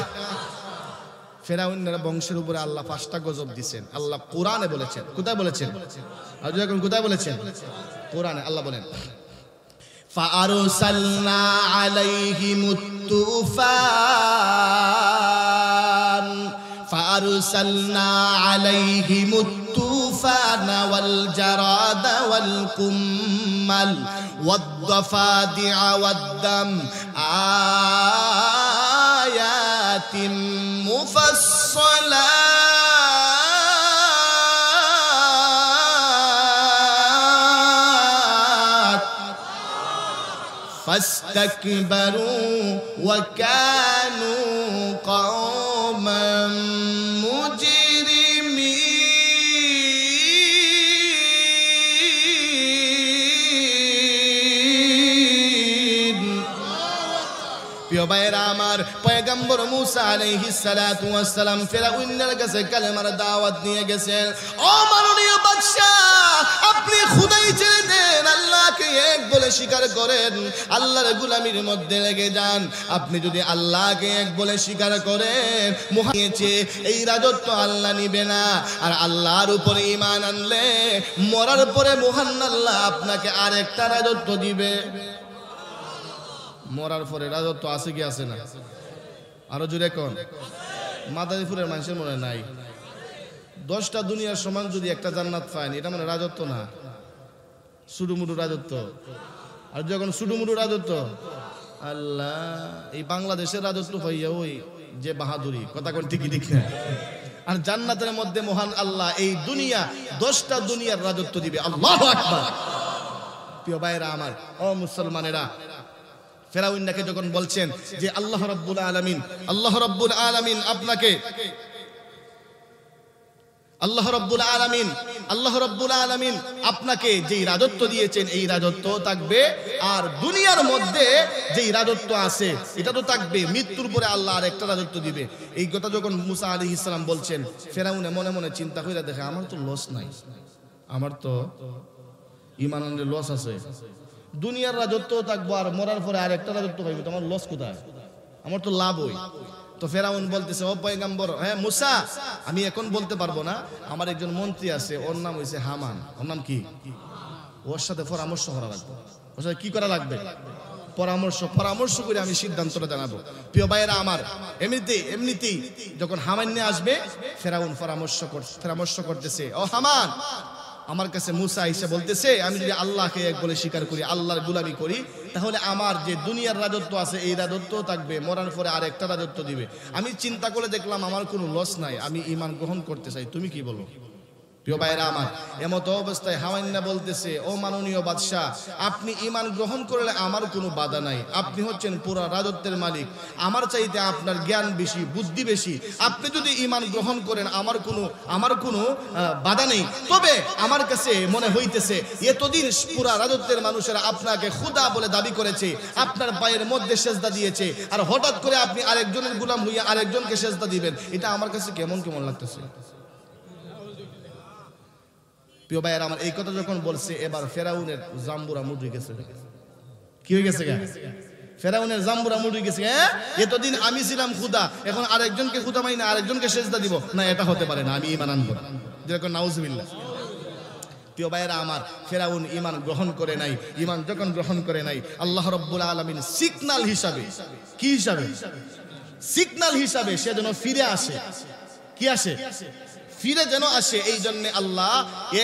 ফেরাউনের বংশের উপরে আল্লাহ পাঁচটা গজব দিছেন আল্লাহ কোরআনে বলেছেন কোথায় বলেছেন আর যখন কোথায় বলেছেন কোরআনে আল্লাহ বলেন فأرسلنا عليهم الطوفان أرسلنا عليهم الطوفان والجراد والقمل والضفادع والدم آيات مفصلات فاستكبروا وكانوا قوم পয়গম্বর মুসা আলাইহি সালাতু ওয়াস ওয়াসসালাম ফেরাউনের কাছে কালেমার দাওয়াত নিয়ে গেছেন ও মাননীয় বাদশা আপনি খুদাই ছেড়ে দেন আল্লাহকে এক বলে স্বীকার করেন আল্লাহর গোলামির মধ্যে লেগে যান আপনি যদি আল্লাহকে এক বলে স্বীকার করেন মুহাইয়েছে এই রাজত্ব আল্লাহ নিবে না আর আল্লাহর উপরে ঈমান আনলে মরার পরে মহান আল্লাহ আপনাকে আরেকটা রাজত্ব দিবে মরার পরে রাজত্ব আছে কি আছে না আরো জোরে কন মাদারীপুরের মানুষের মনে নাই দশটা দুনিয়ার সমান যদি একটা জান্নাত পায় এটা মানে রাজত্ব না সুডুমুডু রাজত্ব আর যখন সুডুমুডু রাজত্ব আল্লাহ এই বাংলাদেশের রাজত্ব হইয়া ওই যে বাহাদুরি কথা কোন ঠিকই দেখে আর জান্নাতের মধ্যে মহান আল্লাহ এই দুনিয়া দশটা দুনিয়ার রাজত্ব দিবে আল্লাহ আকবার প্রিয় ভাইরা আমার অ মুসলমানেরা ফেরাউন্নাকে যখন বলছেন যে আল্লাহ রব্বুল আলমিন আল্লাহ রব্বুল আলমিন আপনাকে আল্লাহ রব্বুল আলমিন আল্লাহ রব্বুল আলমিন আপনাকে যেই রাজত্ব দিয়েছেন এই রাজত্ব থাকবে আর দুনিয়ার মধ্যে যেই রাজত্ব আছে এটা তো থাকবে মৃত্যুর পরে আল্লাহ আর একটা রাজত্ব দিবে এই কথা যখন মুসা আলী ইসলাম বলছেন ফেরাউনে মনে মনে চিন্তা করে দেখে আমার তো লস নাই আমার তো ইমান লস আছে দুনিয়ার রাজত্ব থাকবো আর মরার পরে আর একটা রাজত্ব পাইবো তোমার লস কোথায় আমার তো লাভ ওই তো ফেরাউন বলতেছে ও পয়গাম্বর হ্যাঁ মুসা আমি এখন বলতে পারবো না আমার একজন মন্ত্রী আছে ওর নাম হয়েছে হামান ওর নাম কি ওর সাথে পরামর্শ করা লাগবে ওর সাথে কি করা লাগবে পরামর্শ পরামর্শ করে আমি সিদ্ধান্তটা জানাবো প্রিয় ভাইয়েরা আমার এমনিতে এমনিতেই যখন হামান নিয়ে আসবে ফেরাউন পরামর্শ পরামর্শ করতেছে ও হামান আমার কাছে মুসা হিসেবে বলতেছে আমি যদি আল্লাহকে এক বলে স্বীকার করি আল্লাহর গুলামি করি তাহলে আমার যে দুনিয়ার রাজত্ব আছে এই রাজত্ব থাকবে মরার পরে আর একটা রাজত্ব দিবে আমি চিন্তা করে দেখলাম আমার কোনো লস নাই আমি ইমান গ্রহণ করতে চাই তুমি কি বলো প্রিয় ভাইরা আমার এমতো অবস্থায় হাওয়াইন্না বলতেছে ও মাননীয় বাদশাহ আপনি ইমান গ্রহণ করলে আমার কোনো বাধা নাই আপনি হচ্ছেন পুরা রাজত্বের মালিক আমার চাইতে আপনার জ্ঞান বেশি বুদ্ধি বেশি আপনি যদি ইমান গ্রহণ করেন আমার কোনো আমার কোনো বাধা নেই তবে আমার কাছে মনে হইতেছে এতদিন পুরা রাজত্বের মানুষেরা আপনাকে খুদা বলে দাবি করেছে আপনার পায়ের মধ্যে সেজদা দিয়েছে আর হঠাৎ করে আপনি আরেকজনের গুলাম হইয়া আরেকজনকে সেজদা দিবেন এটা আমার কাছে কেমন কেমন লাগতেছে প্রিয় ভাইয়ের আমার এই কথা যখন বলছে এবার ফেরাউনের জাম্বুরা মুড়ি গেছে কি হয়ে গেছে ফেরাউনের জাম্বুরা মুড়ি গেছে এতদিন আমি ছিলাম খুদা এখন আরেকজনকে খুদা মাই না আরেকজনকে সেজদা দিব না এটা হতে পারে না আমি ইমান আনবো যেরকম নাউজবিল্লা প্রিয় ভাইয়েরা আমার ফেরাউন ইমান গ্রহণ করে নাই ইমান যখন গ্রহণ করে নাই আল্লাহ রব্বুল আলমিন সিগনাল হিসাবে কি হিসাবে সিগনাল হিসাবে সে যেন ফিরে আসে কি আসে ফিরে যেন আসে এই জন্যে আল্লাহ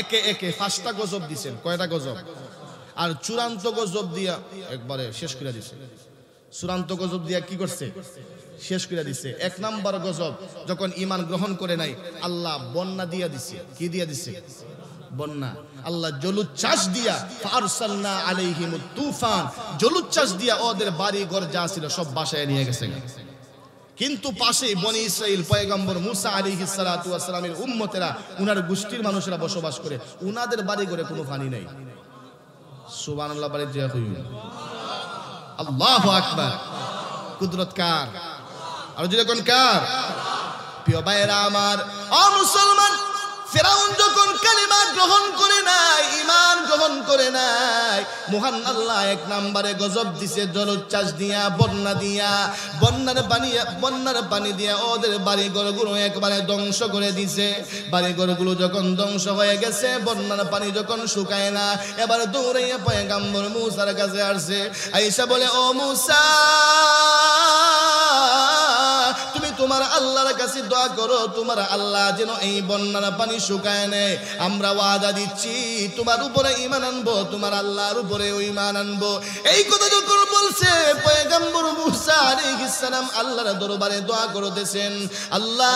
একে একে পাঁচটা গজব দিছেন কয়টা গজব আর চূড়ান্ত গজব দিয়া একবারে শেষ করে দিছে চূড়ান্ত গজব দিয়া কি করছে শেষ করে দিছে এক নাম্বার গজব যখন ইমান গ্রহণ করে নাই আল্লাহ বন্যা দিয়া দিছে কি দিয়া দিছে বন্যা আল্লাহ চাষ দিয়া ফারসালনা আলাইহিম তুফান চাষ দিয়া ওদের বাড়ি ঘর যা ছিল সব বাসায় নিয়ে গেছে কিন্তু পাশে বনি ইসরাইল পয়গম্বর মুসা আলী হিসালামের উম্মতেরা উনার গোষ্ঠীর মানুষেরা বসবাস করে উনাদের বাড়ি করে কোনো পানি নাই কুদরত কার আর কার প্রিয় আমার অমুসলমান মুসলমান ফেরাউন যখন কালিমা গ্রহণ করে নাই ইমান গ্রহণ করে নাই মহান আল্লাহ এক নাম্বারে গজব দিছে জলোচ্ছ্বাস দিয়া বন্যা দিয়া বন্যার পানি বন্যার পানি দিয়া ওদের বাড়ি ঘরগুলো একবারে ধ্বংস করে দিছে বাড়ি ঘরগুলো যখন ধ্বংস হয়ে গেছে বন্যার পানি যখন শুকায় না এবার দৌড়াইয়া পয়ে গাম্বর মূসার কাছে আসছে আইসা বলে ও মূসা তোমার আল্লাহর কাছে দোয়া করো তোমার আল্লাহ যেন এই বন্যার পানি শুকায় নেয় আমরা ওয়াদা দিচ্ছি তোমার উপরে ইমান আনবো তোমার আল্লাহর উপরে ইমান আনবো এই কথা যখন বলছে পয়গম্বর মুসা আলাইহিস সালাম আল্লাহর দরবারে দোয়া করতেছেন আল্লাহ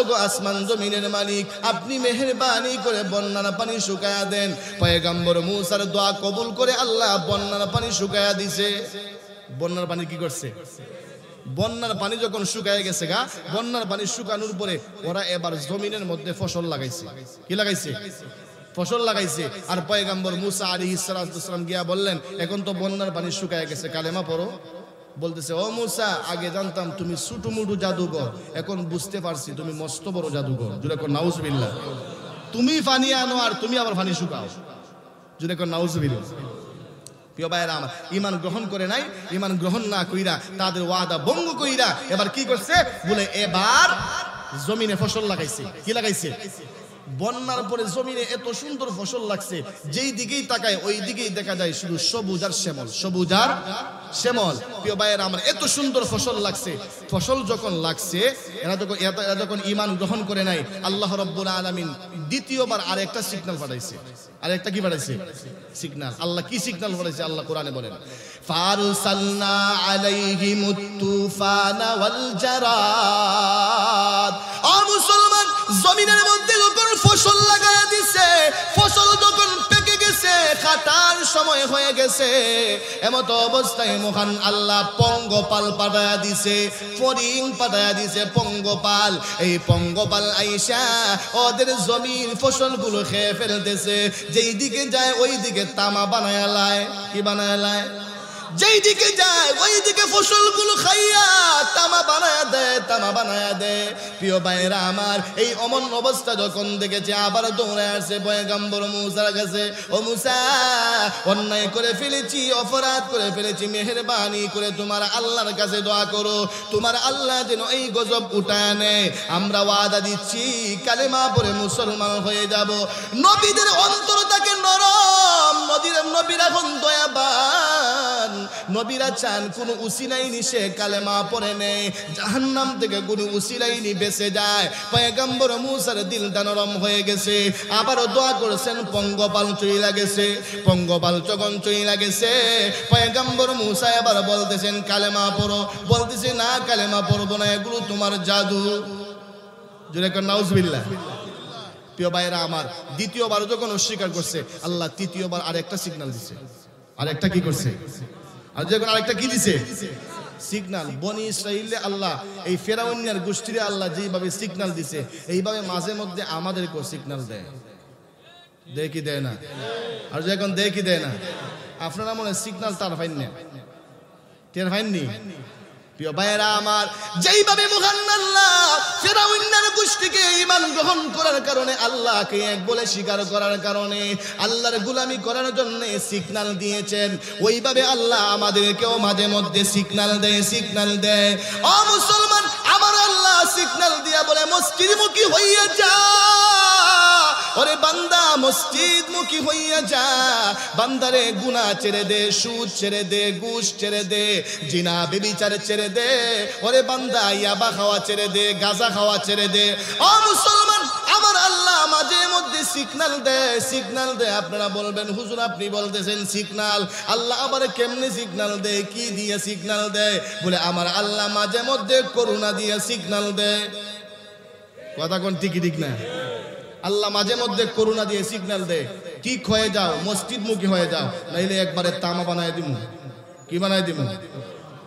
ওগো আসমান জমিনের মালিক আপনি মেহেরবানি করে বন্যার পানি শুকায়া দেন পয়গম্বর মুসার দোয়া কবুল করে আল্লাহ বন্যার পানি শুকায়া দিছে বন্যার পানি কি করছে বন্যার পানি যখন শুকায় গেছে গা বন্যার পানি শুকানোর পরে ওরা এবার জমিনের মধ্যে ফসল লাগাইছে কি লাগাইছে ফসল লাগাইছে আর পয়গাম্বর মুসা আর ইসালাম গিয়া বললেন এখন তো বন্যার পানি শুকায় গেছে কালেমা পড়ো বলতেছে ও মুসা আগে জানতাম তুমি ছুটুমুটু জাদুঘর এখন বুঝতে পারছি তুমি মস্ত বড় জাদুঘর যদি এখন নাউজবিল্লা তুমি পানি আনো আর তুমি আবার পানি শুকাও যদি এখন নাউজ বিল্লা প্রিয় ভাইয়েরা আমার ইমান গ্রহণ করে নাই ইমান গ্রহণ না কইরা তাদের ওয়াদা ভঙ্গ কইরা এবার কি করছে বলে এবার জমিনে ফসল লাগাইছে কি লাগাইছে বন্যার পরে জমিনে এত সুন্দর ফসল লাগছে যেই দিকেই তাকায় ওই দিকেই দেখা যায় শুধু সবুজ আর শ্যামল সবুজ আর শ্যামল প্রিয় ভাইয়ের আমার এত সুন্দর ফসল লাগছে ফসল যখন লাগছে এরা যখন এরা যখন ইমান গ্রহণ করে নাই আল্লাহ রব্বুল আলমিন দ্বিতীয়বার আর একটা সিগনাল পাঠাইছে আর একটা কি পাঠাইছে সিগনাল আল্লাহ কি সিগনাল পাঠাইছে আল্লাহ কোরআনে বলেন ফারসালনা আলাইহিম তুফানা ওয়াল মুসলমান জমিনের মধ্যে যখন ফসল লাগায় দিছে ফসল যখন সময় হয়ে গেছে এমত অবস্থায় মহান আল্লাহ পঙ্গপাল পাঠায়া দিছে ফরিং পাঠায়া দিছে পঙ্গপাল এই পঙ্গপাল আইসা ওদের জমির ফসলগুলো খেয়ে ফেলতেছে যেই দিকে যায় ওই দিকে তামা বানায় লায় কি বানায় লায় যেই দিকে যায় ওই দিকে ফসল গুলো খাইয়া তামা বানায়া দেয় তামা বানায়া দেয় প্রিয় বাইরা আমার এই অমন অবস্থা যখন দেখেছে আবার দৌড়ে আসে পয়গাম্বর মুসার কাছে ও মুসা অন্যায় করে ফেলেছি অপরাধ করে ফেলেছি মেহরবানি করে তোমার আল্লাহর কাছে দোয়া করো তোমার আল্লাহ যেন এই গজব উঠায় নেয় আমরা ওয়াদা দিচ্ছি কালেমা পরে মুসলমান হয়ে যাব নবীদের অন্তর তাকে নরম নদীর নবীরা এখন দয়াবান নবীরা চান কোনো উসিলাই নিশে কালেমা পরে নেই জাহান্নাম থেকে কোন উসিলাই নি বেঁচে যায় পয়গাম্বর মুসার দিল নরম হয়ে গেছে আবারও দোয়া করেছেন পঙ্গপাল চইলা গেছে পঙ্গপাল চগন চইলা গেছে পয়গাম্বর মুসা আবার বলতেছেন কালেমা পরো বলতেছে না কালেমা পরব না এগুলো তোমার জাদু জুড়ে নাউজবিল্লা প্রিয় ভাইয়েরা আমার দ্বিতীয়বার যখন অস্বীকার করছে আল্লাহ তৃতীয়বার আরেকটা সিগনাল দিছে আরেকটা কি করছে আর যখন আরেকটা কি দিছে সিগনাল বনি ইসরাইলে আল্লাহ এই ফেরাউনিয়ার গোষ্ঠীরে আল্লাহ যেভাবে সিগনাল দিছে এইভাবে মাঝে মধ্যে আমাদেরকেও সিগনাল দেয় দেখি কি দেয় না আর যখন দেখি দেয় না আপনারা মনে সিগনাল তার পাইন না টের নেই প্রিয় ভাইয়েরা আমার যেইভাবে আল্লাহ গোষ্ঠীকে ইমান গ্রহণ করার কারণে আল্লাহকে এক বলে স্বীকার করার কারণে আল্লাহর গুলামি করার জন্য সিগনাল দিয়েছেন ওইভাবে আল্লাহ আমাদেরকেও মাঝে মধ্যে সিগনাল দেয় সিগনাল দেয় অ মুসলমান আমার আল্লাহ সিগনাল দিয়া বলে মুসকিলমুখী হইয়া যা ওরে বান্দা মসজিদ মুখী হইয়া যা বান্দারে গুনা ছেড়ে দে সুদ ছেড়ে দে গুস ছেড়ে দে জিনা বেবিচার ছেড়ে দে ওরে বান্দা ইয়াবা খাওয়া ছেড়ে দে গাজা খাওয়া ছেড়ে দে ও মুসলমান আমার আল্লাহ মাঝে মধ্যে সিগনাল দেয় সিগনাল দেয় আপনারা বলবেন হুজুর আপনি বলতেছেন সিগনাল আল্লাহ আবার কেমনে সিগনাল দেয় কি দিয়ে সিগনাল দেয় বলে আমার আল্লাহ মাঝে মধ্যে করুণা দিয়ে সিগনাল দেয় কথা কোন ঠিকই ঠিক না আল্লাহ মাঝে মধ্যে করুণা দিয়ে সিগন্যাল দে ঠিক হয়ে যাও মসজিদ মুখী হয়ে যাও নাইলে একবারে তামা বানায় দিমু কি বানায় দিমু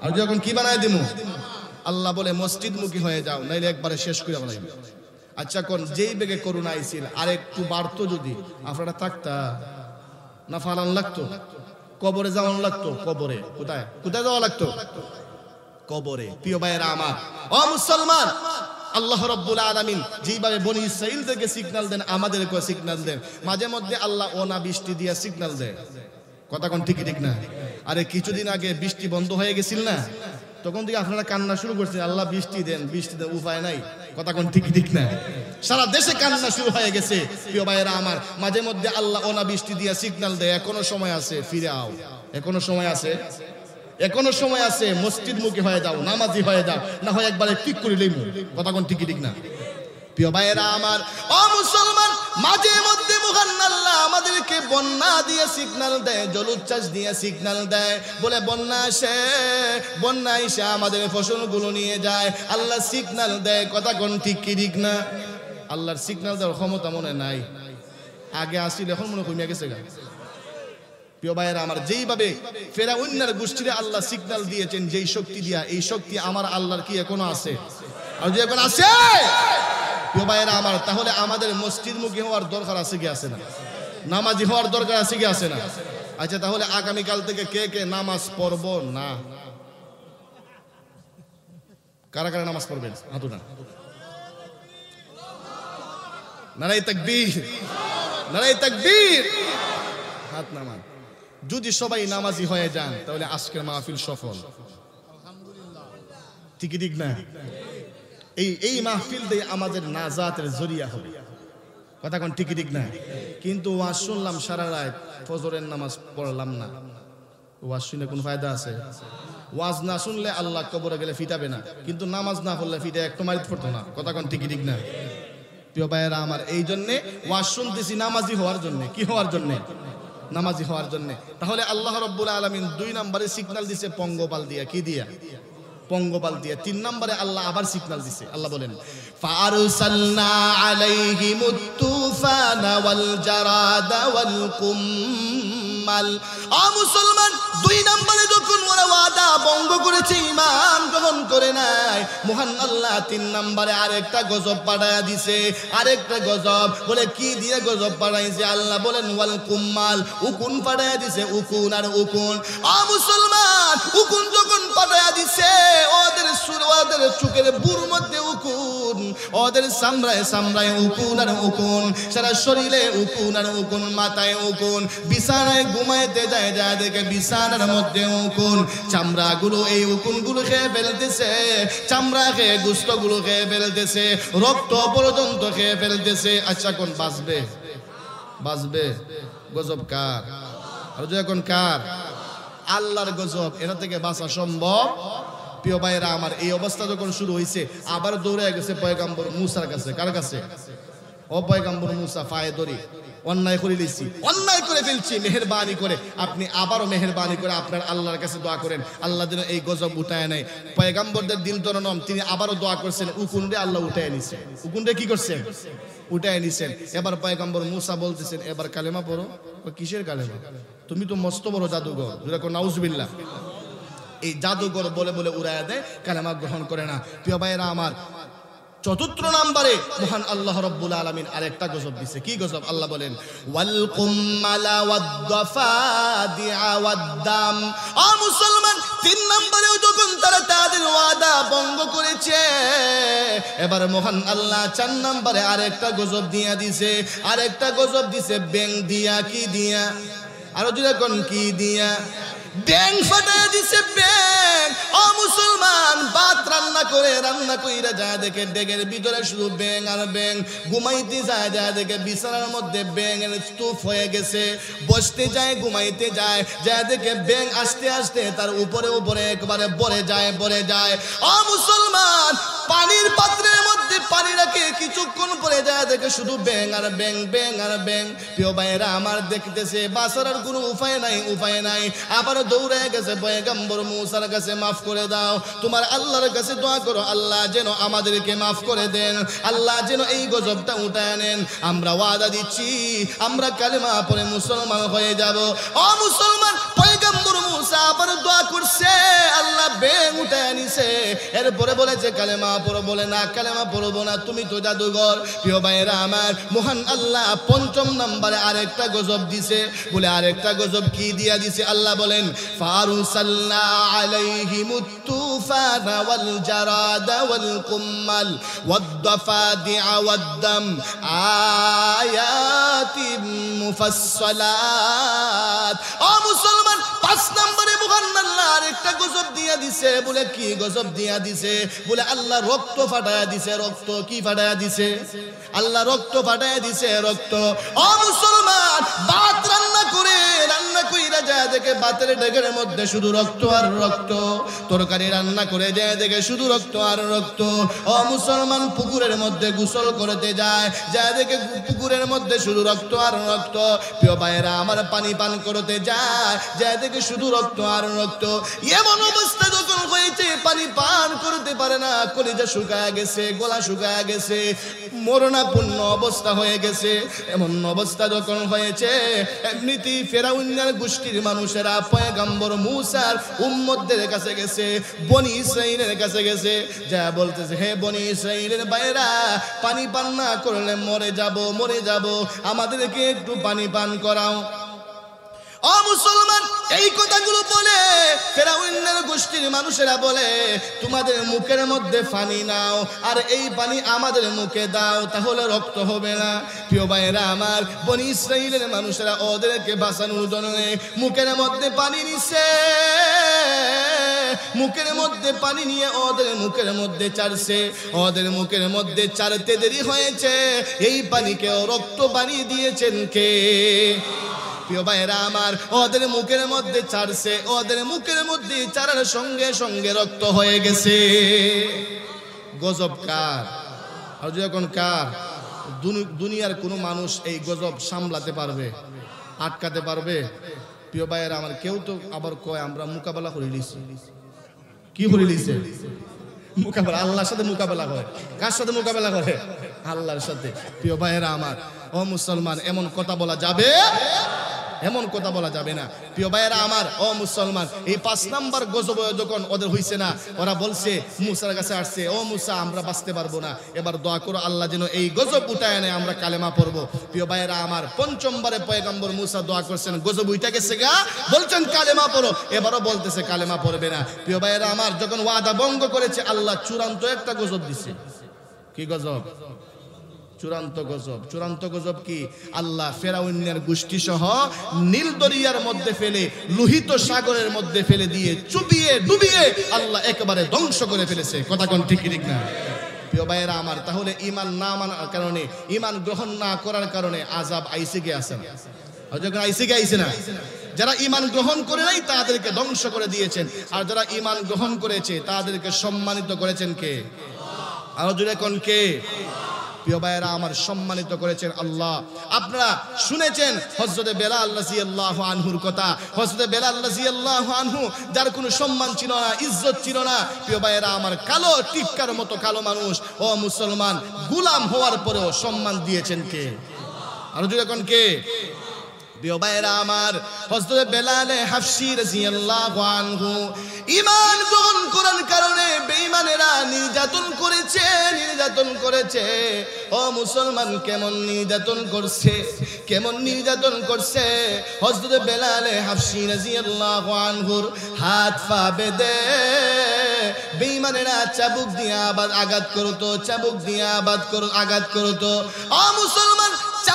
আর যখন কি বানায় দিমু আল্লাহ বলে মসজিদ মুখী হয়ে যাও নাইলে একবারে শেষ করে বানাই আচ্ছা কোন যেই বেগে করুণা আইছিল আর একটু বাড়তো যদি আপনারা থাকতা না ফালান লাগতো কবরে যাওয়ান লাগতো কবরে কোথায় কোথায় যাওয়া লাগতো কবরে প্রিয় ভাইয়েরা আমার অ মুসলমান আল্লাহ রব্বুল আলমিন যেইভাবে বনি থেকে সিগনাল দেন আমাদেরকে সিগনাল দেন মাঝে মধ্যে আল্লাহ ওনা বৃষ্টি দিয়ে সিগনাল দেয় কথা কোন ঠিকই ঠিক না আরে কিছুদিন আগে বৃষ্টি বন্ধ হয়ে গেছিল না তখন থেকে আপনারা কান্না শুরু করছেন আল্লাহ বৃষ্টি দেন বৃষ্টি দেন উপায় নাই কথা কোন ঠিকই ঠিক না সারা দেশে কান্না শুরু হয়ে গেছে প্রিয় ভাইয়েরা আমার মাঝে মধ্যে আল্লাহ ওনা বৃষ্টি দিয়ে সিগনাল দেয় এখনো সময় আছে ফিরে আও এখনো সময় আছে এখনো সময় আছে মসজিদ মুখী হয়ে যাও নামাজি হয়ে যাও না হয় একবারে ঠিক করে লইব কথা কোন ঠিকই ঠিক না প্রিয় ভাইয়েরা আমার ও মুসলমান মাঝে মধ্যে মুহান্নাল্লাহ আমাদেরকে বন্যা দিয়ে সিগনাল দেয় জল উচ্ছ্বাস দিয়ে সিগনাল দেয় বলে বন্যা আসে বন্যা এসে আমাদের ফসলগুলো নিয়ে যায় আল্লাহ সিগনাল দেয় কথা কোন ঠিক কি ঠিক না আল্লাহর সিগনাল দেওয়ার ক্ষমতা মনে নাই আগে আসিল এখন মনে কমিয়া গেছে গা প্রিয় ভাইয়েরা আমার যেইভাবে ফেরা ফেরাউন্নার গোষ্ঠীরে আল্লাহ সিগনাল দিয়েছেন যেই শক্তি দিয়া এই শক্তি আমার আল্লাহর কি এখনো আছে আর যে এখন আছে প্রিয় ভাইয়েরা আমার তাহলে আমাদের মসজিদ মুখী হওয়ার দরকার আছে কি আছে না নামাজি হওয়ার দরকার আছে কি আছে না আচ্ছা তাহলে আগামীকাল থেকে কে কে নামাজ পড়ব না কারা কারা নামাজ পড়বেন হাতু না নারাই তাকবীর নারাই তাকবীর হাত নামান যদি সবাই নামাজি হয়ে যান তাহলে আজকের মাহফিল সফল ঠিকই ঠিক না এই এই মাহফিল দিয়ে আমাদের নাজাতের জরিয়া হবে কথা কোন ঠিকই ঠিক না কিন্তু ওয়াজ শুনলাম সারা রাত ফজরের নামাজ পড়লাম না ওয়াজ শুনে কোন ফায়দা আছে ওয়াজ না শুনলে আল্লাহ কবরে গেলে ফিটাবে না কিন্তু নামাজ না পড়লে ফিটে একটু মারিত পড়তো না কথা কোন ঠিকই ঠিক না প্রিয় ভাইয়েরা আমার এই জন্যে ওয়াজ শুনতেছি নামাজি হওয়ার জন্য কি হওয়ার জন্যে নামাজি হওয়ার জন্য তাহলে আল্লাহ রব্বুল আলমিন দুই নম্বরে সিগনাল দিছে পঙ্গপাল দিয়া কি দিয়া পঙ্গপাল দিয়া তিন নম্বরে আল্লাহ আবার সিগনাল দিছে আল্লাহ বলেন আলাইহি মুসলমান দুই নম্বরে যখন ওরা ওয়াদা বঙ্গ করেছে ইমান গ্রহণ করে নাই মহান আল্লাহ তিন নম্বরে আরেকটা গজব পাঠায়া দিছে আরেকটা গজব বলে কি দিয়ে গজব পাঠাইছে আল্লাহ বলেন ওয়াল কুম্মাল উকুন পাঠায়া দিছে উকুন আর উকুন আ মুসলমান উকুন যখন পাঠায়া দিছে ওদের সুর ওদের চুকের বুর মধ্যে উকুন ওদের সামরায় সামরায় উকুন আর উকুন সারা শরীরে উকুন আর উকুন মাথায় উকুন বিছানায় ঘুমাইতে যায় যা দেখে বিছানায় বিছানার মধ্যে উকুন চামড়া গুলো এই উকুন গুলো খেয়ে ফেলতেছে চামড়া খেয়ে গুলো খেয়ে ফেলতেছে রক্ত পর্যন্ত খেয়ে ফেলতেছে আচ্ছা কোন বাঁচবে বাঁচবে গজব কার আর এখন কার আল্লাহর গজব এটা থেকে বাঁচা সম্ভব প্রিয় ভাইরা আমার এই অবস্থা যখন শুরু হয়েছে আবার দৌড়ে গেছে পয়গাম্বর মুসার কাছে কার কাছে ও পয়গাম্বর মুসা ফায়ে দড়ি অন্যায় করে দিচ্ছি অন্যায় করে ফেলছি মেহরবানি করে আপনি আবারও মেহরবানি করে আপনার আল্লাহর কাছে দোয়া করেন আল্লাহ যেন এই গজব উঠায় নেয় পয়গাম্বরদের দিন তো নম তিনি আবারও দোয়া করছেন উকুন্ডে আল্লাহ উঠায় নিছে উকুন্ডে কি করছেন উঠায় নিছেন এবার পয়গাম্বর মুসা বলতেছেন এবার কালেমা পড়ো কিসের কালেমা তুমি তো মস্ত বড় জাদুঘর যেরকম নাউজবিল্লা এই জাদুঘর বলে বলে উড়াইয়া দেয় কালেমা গ্রহণ করে না প্রিয় ভাইয়েরা আমার চতুর্থ নাম্বারে মহান আল্লাহ রব্বুল আলমিন আরেকটা গজব দিছে কি গজব আল্লাহ বলেন মুসলমান তিন নম্বরেও যখন তারা তাদের ওয়াদা ভঙ্গ করেছে এবার মহান আল্লাহ চার নম্বরে আরেকটা গজব দিয়া দিছে আরেকটা গজব দিছে ব্যাং দিয়া কি দিয়া আরো যদি এখন কি দিয়া ব্যাং ফাটা দিছে ব্যাং অ মুসলমান বাত রান্না করে রান্না কইরা যা দেখে ডেগের ভিতরে শুধু ব্যাং আর ব্যাং ঘুমাইতে যায় যা দেখে বিছানার মধ্যে ব্যাং এর স্তূপ হয়ে গেছে বসতে যায় ঘুমাইতে যায় যা দেখে ব্যাং আসতে আসতে তার উপরে উপরে একবারে বরে যায় বরে যায় অ মুসলমান পানির পাত্রের মধ্যে পানি রাখে কিছুক্ষণ পরে যায় দেখে শুধু ব্যাং আর ব্যাং ব্যাং আর ব্যাং প্রিয় ভাইরা আমার দেখতেছে বাসার আর কোনো উপায় নাই উপায় নাই আবার দৌড়ে গেছে গাম্বর মুসার কাছে মাফ করে দাও তোমার আল্লাহর কাছে দোয়া করো আল্লাহ যেন আমাদেরকে মাফ করে দেন আল্লাহ যেন এই গজবটা উঠায় নেন আমরা ওয়াদা দিচ্ছি আমরা কালেমা পরে মুসলমান হয়ে যাব ও মুসলমান পয়গম্বর মুসা আবার দোয়া করছে আল্লাহ উঠায় নিছে এরপরে বলেছে কালেমা বলে না কালেমা পড়বো না তুমি তো জাদুঘর প্রিয় ভাইয়েরা আমার মহান আল্লাহ পঞ্চম নম্বরে আরেকটা গজব দিছে বলে আরেকটা গজব কি দিয়া দিছে আল্লাহ বলেন ফারুসাল্লাহ ওয়াল والجراد والقمل والضفادع والدم آيات مفصلات ও مسلمان পাঁচ নম্বরে মহান আল্লাহ গজব দিয়া দিছে বলে কি গজব দিয়া দিছে বলে আল্লাহ রক্ত ফাটায়া দিছে রক্ত কি ফাটায়া দিছে আল্লাহ রক্ত ফাটায়া দিছে রক্ত ও মুসলমান বাত রান্না করে রান্না কইরা যায় দেখে বাতের ডেগের মধ্যে শুধু রক্ত আর রক্ত তরকারি রান্না করে যায় দেখে শুধু রক্ত রক্ত আর রক্ত ও মুসলমান পুকুরের মধ্যে গোসল করতে যায় যা দেখে পুকুরের মধ্যে শুধু রক্ত আর রক্ত প্রিয় ভাইয়েরা আমার পানি পান করতে যায় যা দেখে শুধু রক্ত আর রক্ত এমন অবস্থা যখন হয়েছে পানি পান করতে পারে না কলিজা শুকায় গেছে গলা শুকায় গেছে মরণাপূর্ণ অবস্থা হয়ে গেছে এমন অবস্থা যখন হয়েছে এমনিতেই ফেরাউন্নার গোষ্ঠীর মানুষেরা পয়গাম্বর মুসার উম্মদের কাছে গেছে বনি ইসরাইলের কাছে গেছে গেছে যা বলতেছে হে বনি ইসরাইলের বাইরা পানি পান না করলে মরে যাব মরে যাব আমাদেরকে একটু পানি পান করাও ও মুসলমান এই কথাগুলো বলে ফেরাউন্নের গোষ্ঠীর মানুষেরা বলে তোমাদের মুখের মধ্যে পানি নাও আর এই পানি আমাদের মুখে দাও তাহলে রক্ত হবে না প্রিয় ভাইয়েরা আমার বনি ইসরাইলের মানুষেরা ওদেরকে বাঁচানোর জন্য মুখের মধ্যে পানি নিছে মুখের মধ্যে পানি নিয়ে ওদের মুখের মধ্যে চারছে ওদের মুখের মধ্যে চারতে দেরি হয়েছে এই পানিকেও রক্ত পানি দিয়েছেন কে প্রিয় ভাইরা আমার ওদের মুখের মধ্যে চারছে ওদের মুখের মধ্যে চারার সঙ্গে সঙ্গে রক্ত হয়ে গেছে গজব কার আর যখন কার দুনিয়ার কোনো মানুষ এই গজব সামলাতে পারবে আটকাতে পারবে প্রিয় ভাইয়েরা আমার কেউ তো আবার কয় আমরা মোকাবেলা করে নিছি কি করে লিছে মোকাবেলা আল্লাহর সাথে মোকাবেলা করে কার সাথে মোকাবেলা করে আল্লাহর সাথে প্রিয় ভাইয়েরা আমার ও মুসলমান এমন কথা বলা যাবে এমন কথা বলা যাবে না প্রিয় ভাইয়েরা আমার ও মুসলমান এই পাঁচ নাম্বার গজব যখন ওদের হয়েছে না ওরা বলছে মুসার কাছে আসছে ও মুসা আমরা বাঁচতে পারবো না এবার দোয়া করো আল্লাহ যেন এই গজব উঠায় নেয় আমরা কালেমা পড়বো প্রিয় ভাইয়েরা আমার পঞ্চমবারে পয়গম্বর মুসা দোয়া করছেন গজব উইটা গেছে গা বলছেন কালেমা পড়ো এবারও বলতেছে কালেমা পড়বে না প্রিয় ভাইয়েরা আমার যখন ওয়াদা ভঙ্গ করেছে আল্লাহ চূড়ান্ত একটা গজব দিছে কি গজব চূড়ান্ত গজব চূড়ান্ত গজব কি আল্লাহ ফেরাউন্নের গোষ্ঠী সহ নীল দরিয়ার মধ্যে ফেলে লোহিত সাগরের মধ্যে ফেলে দিয়ে চুবিয়ে ডুবিয়ে আল্লাহ একেবারে ধ্বংস করে ফেলেছে কথা কোন ঠিক ঠিক না আমার তাহলে ইমান না মানার কারণে ইমান গ্রহণ না করার কারণে আজাব আইসি গে আসে আইসি যখন আইসে গে আইসে না যারা ইমান গ্রহণ করে নাই তাদেরকে ধ্বংস করে দিয়েছেন আর যারা ইমান গ্রহণ করেছে তাদেরকে সম্মানিত করেছেন কে আরো জুড়ে কোন কে প্রিয় ভাইয়েরা আমার সম্মানিত করেছেন আল্লাহ আপনারা শুনেছেন হজরতে বেলাল আল্লাহ আনহুর কথা হজরতে বেলা আল্লাহ আনহু যার কোনো সম্মান ছিল না ইজ্জত ছিল না প্রিয় ভাইয়েরা আমার কালো টিক্কার মতো কালো মানুষ ও মুসলমান গুলাম হওয়ার পরেও সম্মান দিয়েছেন কে আর যদি এখন কে প্রিয় ভাইরা আমার হজরত বেলালে হাফসি রাদিয়াল্লাহু আনহু ঈমান গ্রহণ করার কারণে বেঈমানেরা নির্যাতন করেছে নির্যাতন করেছে ও মুসলমান কেমন নির্যাতন করছে কেমন নির্যাতন করছে হজরত বেলালে হাফসি রাদিয়াল্লাহু আনহুর হাত পা বেঁধে বেইমানেরা চাবুক দিয়ে আবাদ আঘাত করতো চাবুক দিয়ে আবাদ আঘাত করতো অ মুসলমান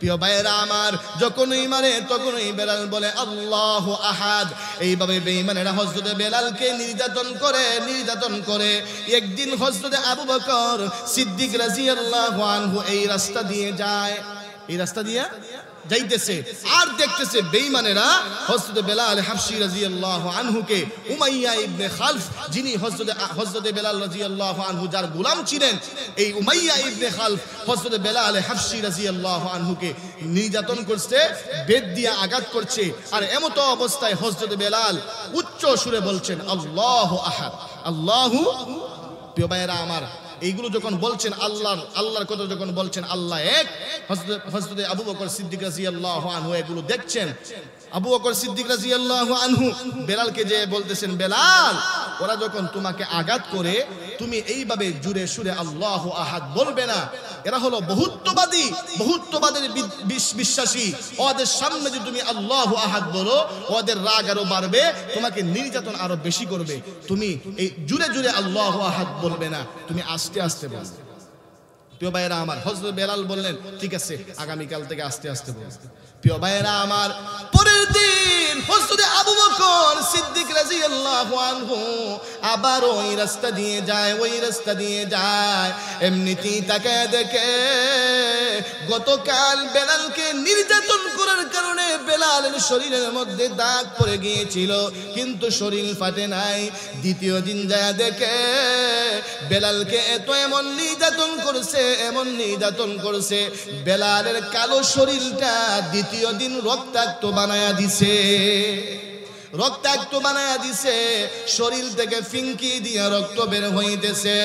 প্রিয় ভাইয়েরা আমার যখনই মানে তখনই বেলাল বলে আল্লাহ আহাদ এইভাবে বেইমানেরা হজরতে বেলালকে নির্যাতন করে নির্যাতন করে একদিন হজরতে আবু বকর সিদ্দিক রাজিয়াল্লাহু আনহু এই রাস্তা দিয়ে যায় এই রাস্তা দিয়ে যাইতেছে আর দেখতেছে বেঈমানেরা হযরত বেলাল হাবশি রাদিয়াল্লাহু আনহুকে উমাইয়া ইবনে খালফ যিনি হযরত হযরত বেলাল রাদিয়াল্লাহু আনহু যার গোলাম ছিলেন এই উমাইয়া ইবনে খালফ হযরত বেলাল হাবশি রাদিয়াল্লাহু আনহুকে নির্যাতন করছে বেদ দিয়ে আঘাত করছে আর এমত অবস্থায় হযরত বেলাল উচ্চ সুরে বলছেন আল্লাহু আহাদ আল্লাহু প্রিয় ভাইয়েরা আমার এইগুলো যখন বলছেন আল্লাহ আল্লাহর কথা যখন বলছেন আল্লাহ এক হজরত আবু বকর সিদ্দিক রাজি আল্লাহ এগুলো দেখছেন আবু অকর সিদ্দিক রাজিয়াল্লাহু আনহু বেলালকে যে বলতেছেন বেলাল ওরা যখন তোমাকে আঘাত করে তুমি এইভাবে জুড়ে সুরে আল্লাহ আহাদ বলবে না এরা হলো বহুত্ববাদী বহুত্ববাদের বিশ্বাসী ওদের সামনে যদি তুমি আল্লাহ আহাদ বলো ওদের রাগ আরো বাড়বে তোমাকে নির্যাতন আরো বেশি করবে তুমি এই জুড়ে জুড়ে আল্লাহ আহাদ বলবে না তুমি আস্তে আস্তে বলবে প্রিয় ভাইয়েরা আমার হজরত বেলাল বললেন ঠিক আছে আগামীকাল থেকে আস্তে আস্তে বল প্রিয় ভাইয়েরা আমার পরের দিন হজরত আবু বকর সিদ্দিক রাজিয়াল্লাহু আনহু আবার ওই রাস্তা দিয়ে যায় ওই রাস্তা দিয়ে যায় এমনিতেই তাকে দেখে গতকাল বেলালকে নির্যাতন করার কারণে বেলালের শরীরের মধ্যে দাগ পড়ে গিয়েছিল কিন্তু শরীর ফাটে নাই দ্বিতীয় দিন যা দেখে বেলালকে এত এমন নির্যাতন করছে এমন নির্যাতন করছে বেলালের কালো শরীরটা দ্বিতীয় দিন রক্তাক্ত বানায়া দিছে রক্ত একটু বানায়া দিছে শরীর থেকে ফিঙ্কি দিয়ে রক্ত বের হইতেছে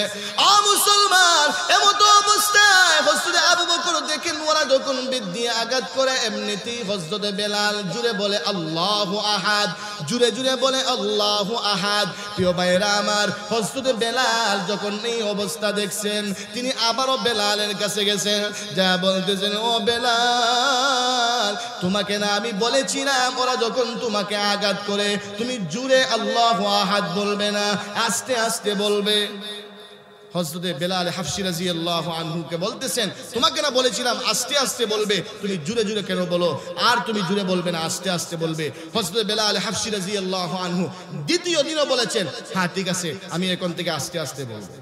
আ মুসলমান এমত অবস্থায় হজরতে আবু বকর দেখে ওরা যখন বৃদ্ধি আঘাত করে এমনিতেই হজরতে বেলাল জুড়ে বলে আল্লাহ আহাদ জুড়ে জুড়ে বলে আল্লাহ আহাদ প্রিয় ভাইরা আমার হজরতে বেলাল যখন এই অবস্থা দেখছেন তিনি আবারও বেলালের কাছে গেছেন যা বলতেছেন ও বেলাল তোমাকে না আমি বলেছিলাম ওরা যখন তোমাকে আঘাত করে ধরে তুমি জুড়ে আল্লাহ আহাদ বলবে না আস্তে আস্তে বলবে হজরতে বেলাল হাফসি রাজি আল্লাহ আনহুকে বলতেছেন তোমাকে না বলেছিলাম আস্তে আস্তে বলবে তুমি জুড়ে জুড়ে কেন বলো আর তুমি জুড়ে বলবে না আস্তে আস্তে বলবে হজরত বেলাল হাফসি রাজি আল্লাহ আনহু দ্বিতীয় দিনও বলেছেন হ্যাঁ ঠিক আছে আমি এখন থেকে আস্তে আস্তে বলবো